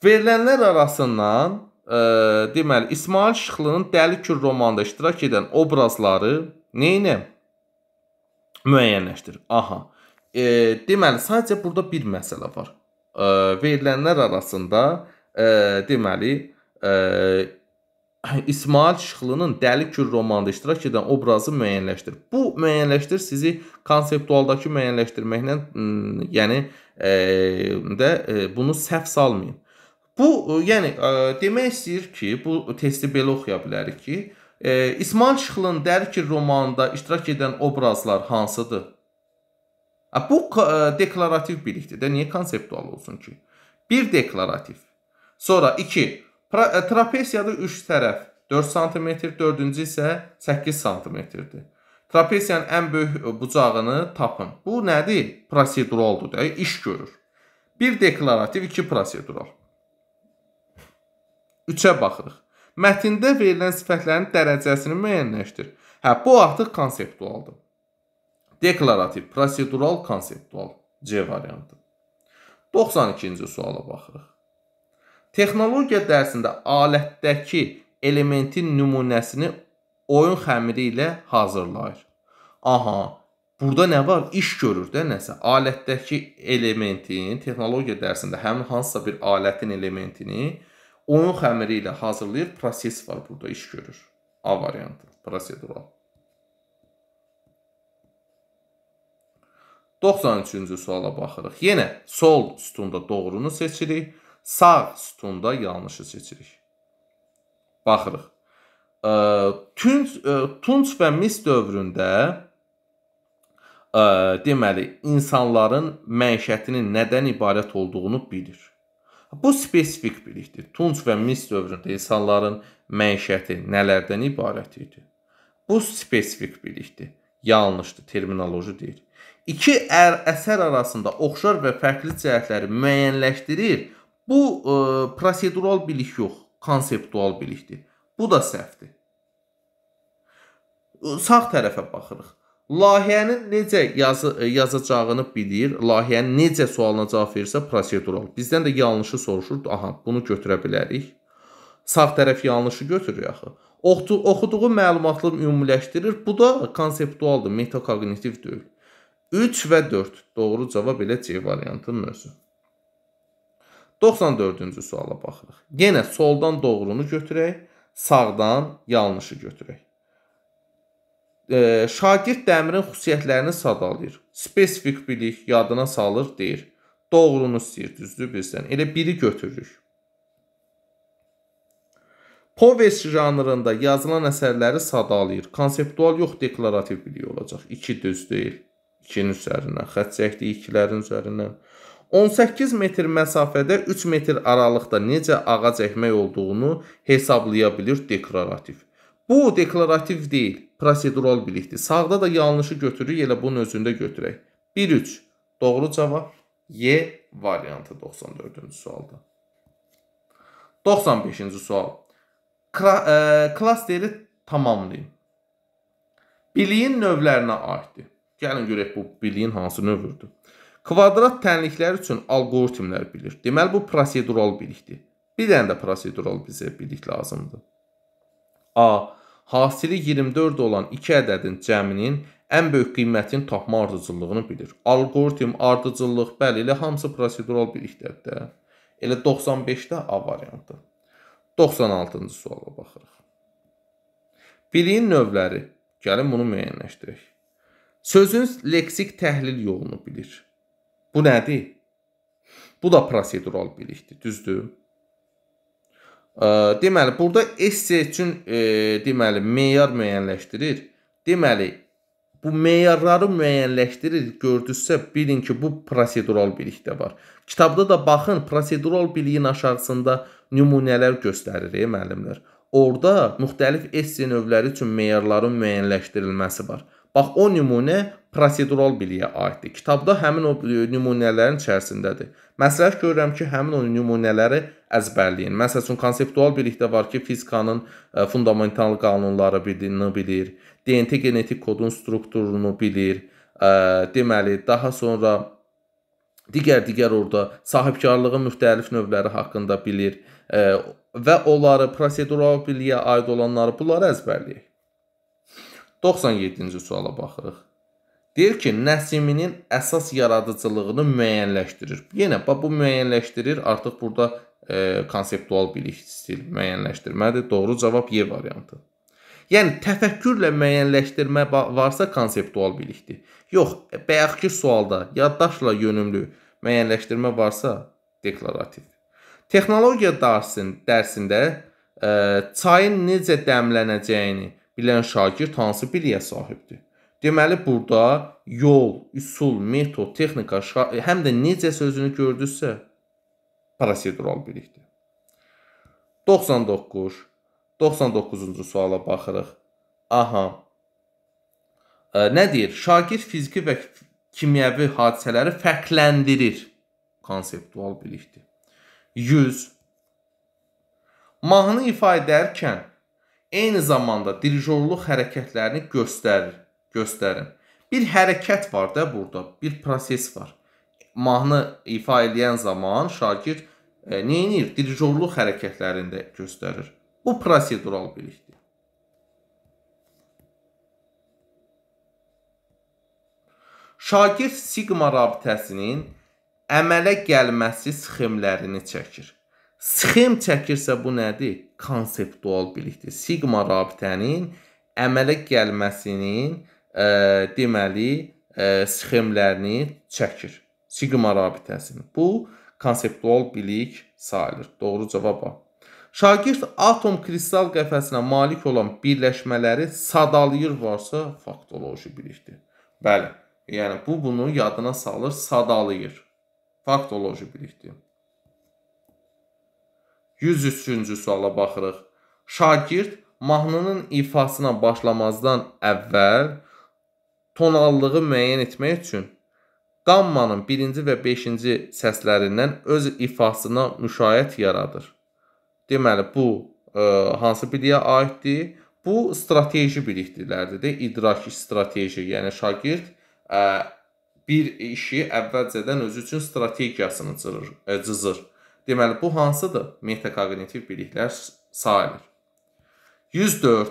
Verilənlər arasından ə, e, deməli İsmail Şıxlının Dəli Kür romanında iştirak edən obrazları nəyinə müəyyənləşdir. Aha. E, deməli sadəcə burada bir məsələ var. E, verilənlər arasında deməli, İsmail Şıxlının Dəli Kür romanında iştirak edən obrazı müəyyənləşdir. Bu müəyyənləşdir sizi konseptualdakı müəyyənləşdirməklə, yəni e, də e, bunu səhv salmayın. Bu, yəni e, demək istəyir ki, bu testi belə oxuya bilərik ki, e, İsmail Şıxlının Dəli Kür romanında iştirak edən obrazlar hansıdır? A, bu e, deklarativ bilikdir də, niyə konseptual olsun ki? Bir deklarativ Sonra 2. E, Trapesiyada 3 tərəf 4 sm, dördüncü isə 8 sm-dir. Trapesiyanın ən böyük bucağını tapın. Bu nədir? Proseduraldır da, iş görür. 1 deklarativ, 2 prosedural. 3-ə baxırıq. Mətndə verilən sifətlərin dərəcəsini müəyyənləşdir. Hə, bu artıq konseptualdır. Deklarativ, prosedural, konseptual C variantı. 92-ci suala baxırıq. Texnologiya dərsində alətdəki elementin nümunəsini oyun xəmiri ilə hazırlayır. Aha, burada nə var? İş görür də nəsə. Alətdəki elementin texnologiya dərsində həmin hansısa bir alətin elementini oyun xəmiri ilə hazırlayır. Proses var burada, iş görür. A variantı, prosedural. 93-cü suala baxırıq. Yenə sol sütunda doğrunu seçirik. Sağ sütunda yanlışı seçirik. Baxırıq. E, tunç, e, tunç və mis dövründə e, deməli insanların məişətinin nədən ibarət olduğunu bilir. Bu spesifik bilikdir. Tunç və mis dövründə insanların məişəti nələrdən ibarət idi? Bu spesifik bilikdir. Yanlışdır, terminoloji deyil. İki ər əsər arasında oxşar və fərqli cəhətləri müəyyənləşdirir Bu e, prosedural bilik yox, konseptual bilikdir. Bu da səhvdir. E, sağ tərəfə baxırıq. Layihənin necə yazı, e, yazacağını bilir, layihənin necə sualına cavab verirsə prosedural. Bizdən də yanlışı soruşur, aha, bunu götürə bilərik. Sağ tərəf yanlışı götürür axı. Oxudu, oxuduğu məlumatları ümumiləşdirir. Bu da konseptualdır, metakognitiv deyil. 3 və 4 doğru cavab elə C variantının özü. 94-cü suala baxırıq. Yenə soldan doğrunu götürək, sağdan yanlışı götürək. E, şagird dəmirin xüsusiyyətlərini sadalayır. Spesifik bilik yadına salır, deyir. Doğrunu istəyir, düzdür bilsən. Elə biri götürürük. Povest janrında yazılan əsərləri sadalayır. Konseptual yox, deklarativ bilik olacaq. 2 düz deyil. 2-nin üzərindən, xət çəkdiyi 2-lərin üzərindən. 18 metr məsafədə 3 metr aralıqda necə ağac əkmək olduğunu hesablaya bilir deklarativ. Bu deklarativ deyil, prosedural bilikdir. Sağda da yanlışı götürürük, elə bunun özündə götürək. 1-3. Doğru cavab Y variantı 94-cü sualda. 95-ci sual. Kla ə, e, klasteri tamamlayın. Biliyin növlərinə aiddir. Gəlin görək bu biliyin hansı növürdür. Kvadrat tənlikləri üçün alqoritmlər bilir. Deməli bu prosedural bilikdir. Bir dənə də prosedural bizə bilik lazımdır. A. Hasili 24 olan 2 ədədin cəminin ən böyük qiymətini tapma ardıcıllığını bilir. Alqoritm, ardıcıllıq, bəli, elə hamısı prosedural biliklərdir də. Elə 95-də A variantı. 96-cı suala baxırıq. Biliyin növləri. Gəlin bunu müəyyənləşdirək. Sözün leksik təhlil yolunu bilir. Bu nədir? Bu da prosedural bilikdir, düzdür? Deməli, burada esse üçün e, deməli meyar müəyyənləşdirir. Deməli, bu meyarları müəyyənləşdirir. Gördünüzsə, bilin ki, bu prosedural bilikdə var. Kitabda da baxın, prosedural biliyin aşağısında nümunələr göstərir ey müəllimlər. Orda müxtəlif esse növləri üçün meyarların müəyyənləşdirilməsi var. Bax o nümunə prosedural biliyə aiddir. Kitabda həmin o nümunələrin içərisindədir. Məsləhət görürəm ki, həmin o nümunələri əzbərləyin. Məsəl üçün konseptual bilikdə var ki, fizikanın e, fundamental qanunları bildiyini bilir, DNT genetik kodun strukturunu bilir. E, deməli, daha sonra digər-digər orada sahibkarlığın müxtəlif növləri haqqında bilir e, və onları prosedural biliyə aid olanları bunları əzbərləyin. 97-ci suala baxırıq. Deyir ki, Nəsiminin əsas yaradıcılığını müəyyənləşdirir. Yenə bax bu müəyyənləşdirir, artıq burada e, konseptual bilik stil müəyyənləşdirmədir. Doğru cavab Y variantı. Yəni təfəkkürlə müəyyənləşdirmə varsa konseptual bilikdir. Yox, e, bayaqki sualda yaddaşla yönümlü müəyyənləşdirmə varsa deklarativ. Texnologiya dərsin, dərsində ə, e, çayın necə dəmlənəcəyini bilən şagird hansı biliyə sahibdir? Deməli burada yol, üsul, metod, texnika, həm də necə sözünü gördüsə prosedural bilikdir. 99 99-cu suala baxırıq. Aha. E, nə deyir? Şagird fiziki və kimyəvi hadisələri fərqləndirir. Konseptual bilikdir. 100 Mahnı ifa edərkən eyni zamanda dirijorluq hərəkətlərini göstərir, göstərin. Bir hərəkət var da burada, bir proses var. Mahnı ifa edən zaman şagird e, nə edir? Dirijorluq hərəkətlərində göstərir. Bu prosedural bilikdir. Şagird siqma rabitəsinin əmələ gəlməsi sxemlərini çəkir. Sxem çəkirsə bu nədir? Konseptual bilikdir. Sigma rabitənin əmələ gəlməsinin ə, e, deməli ə, e, sxemlərini çəkir. Sigma rabitəsini. Bu konseptual bilik sayılır. Doğru cavab A. Şagird atom kristal qəfəsinə malik olan birləşmələri sadalayır varsa faktoloji bilikdir. Bəli, yəni bu bunu yadına salır, sadalayır. Faktoloji bilikdir. 103-cü suala baxırıq. Şagird mahnının ifasına başlamazdan əvvəl tonallığı müəyyən etmək üçün qammanın 1-ci və 5-ci səslərindən öz ifasına müşayiət yaradır. Deməli bu ə, e, hansı biliyə aiddir? Bu strateji biliklərdir də, idrak strateji, yəni şagird ə, e, bir işi əvvəlcədən özü üçün strategiyasını e, cızır. Ə, cızır. Deməli, bu hansıdır? Metakognitiv biliklər sayılır. 104.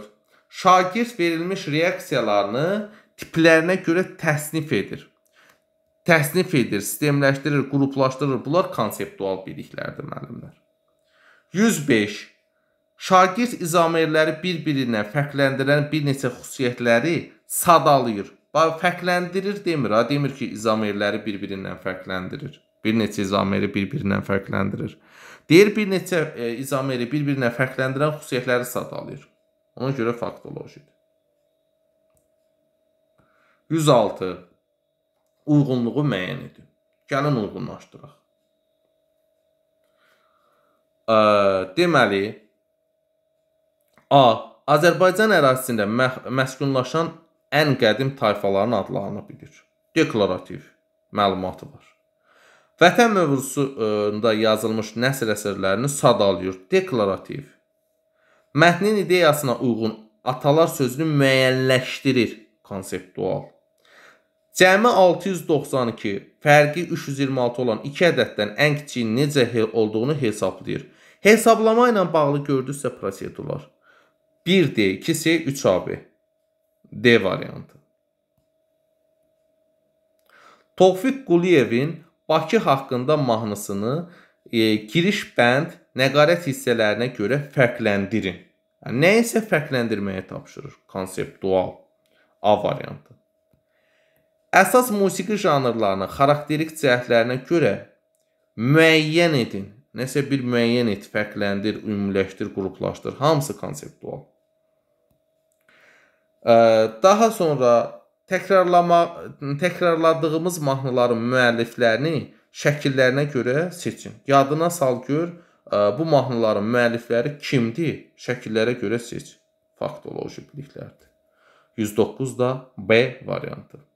Şagird verilmiş reaksiyalarını tiplərinə görə təsnif edir. Təsnif edir, sistemləşdirir, qruplaşdırır. Bunlar konseptual biliklərdir, müəllimlər. 105. Şagird izomerləri bir-birindən fərqləndirən bir neçə xüsusiyyətləri sadalayır. Bax, fərqləndirir demir, ha, demir ki, izomerləri bir-birindən fərqləndirir. Bir neçə izomeri bir-birindən fərqləndirir. Deyir bir neçə e, izomeri bir-birinə fərqləndirən xüsusiyyətləri sadalayır. Ona görə faktologiyadır. 106. Uyğunluğu müəyyən edin. Gəlin uyğunlaşdıraq. E, deməli A. Azərbaycan ərazisində məskunlaşan ən qədim tayfaların adlarını bilir. Deklarativ məlumatı var. Vətən mövzusunda yazılmış nəsr əsərlərini sadalayır, deklarativ. Mətnin ideyasına uyğun atalar sözünü müəyyənləşdirir, konseptual. Cəmi 692, fərqi 326 olan iki ədəddən ən kiçiyin necə he olduğunu hesablayır. Hesablama ilə bağlı gördüksə prosedurlar. 1D, 2C, 3AB. D variantı. Tofiq Quliyevin Bakı haqqında mahnısını e, giriş bənd nəqarət hissələrinə görə fərqləndirin. Yəni nə isə fərqləndirməyə tapşırır. Konseptual A variantı. Əsas musiqi janrlarının xarakterik cəhətlərinə görə müəyyən edin. Nəsə bir müəyyən et, fərqləndir, ümumiləşdir, qruplaşdır. Hamısı konseptual. E, daha sonra təkrarlama təkrarladığımız mahnıların müəlliflərini şəkillərinə görə seçin. Yadına sal gör e, bu mahnıların müəllifləri kimdir? Şəkillərə görə seç. Faktoloji biliklərdir. 109 da B variantı.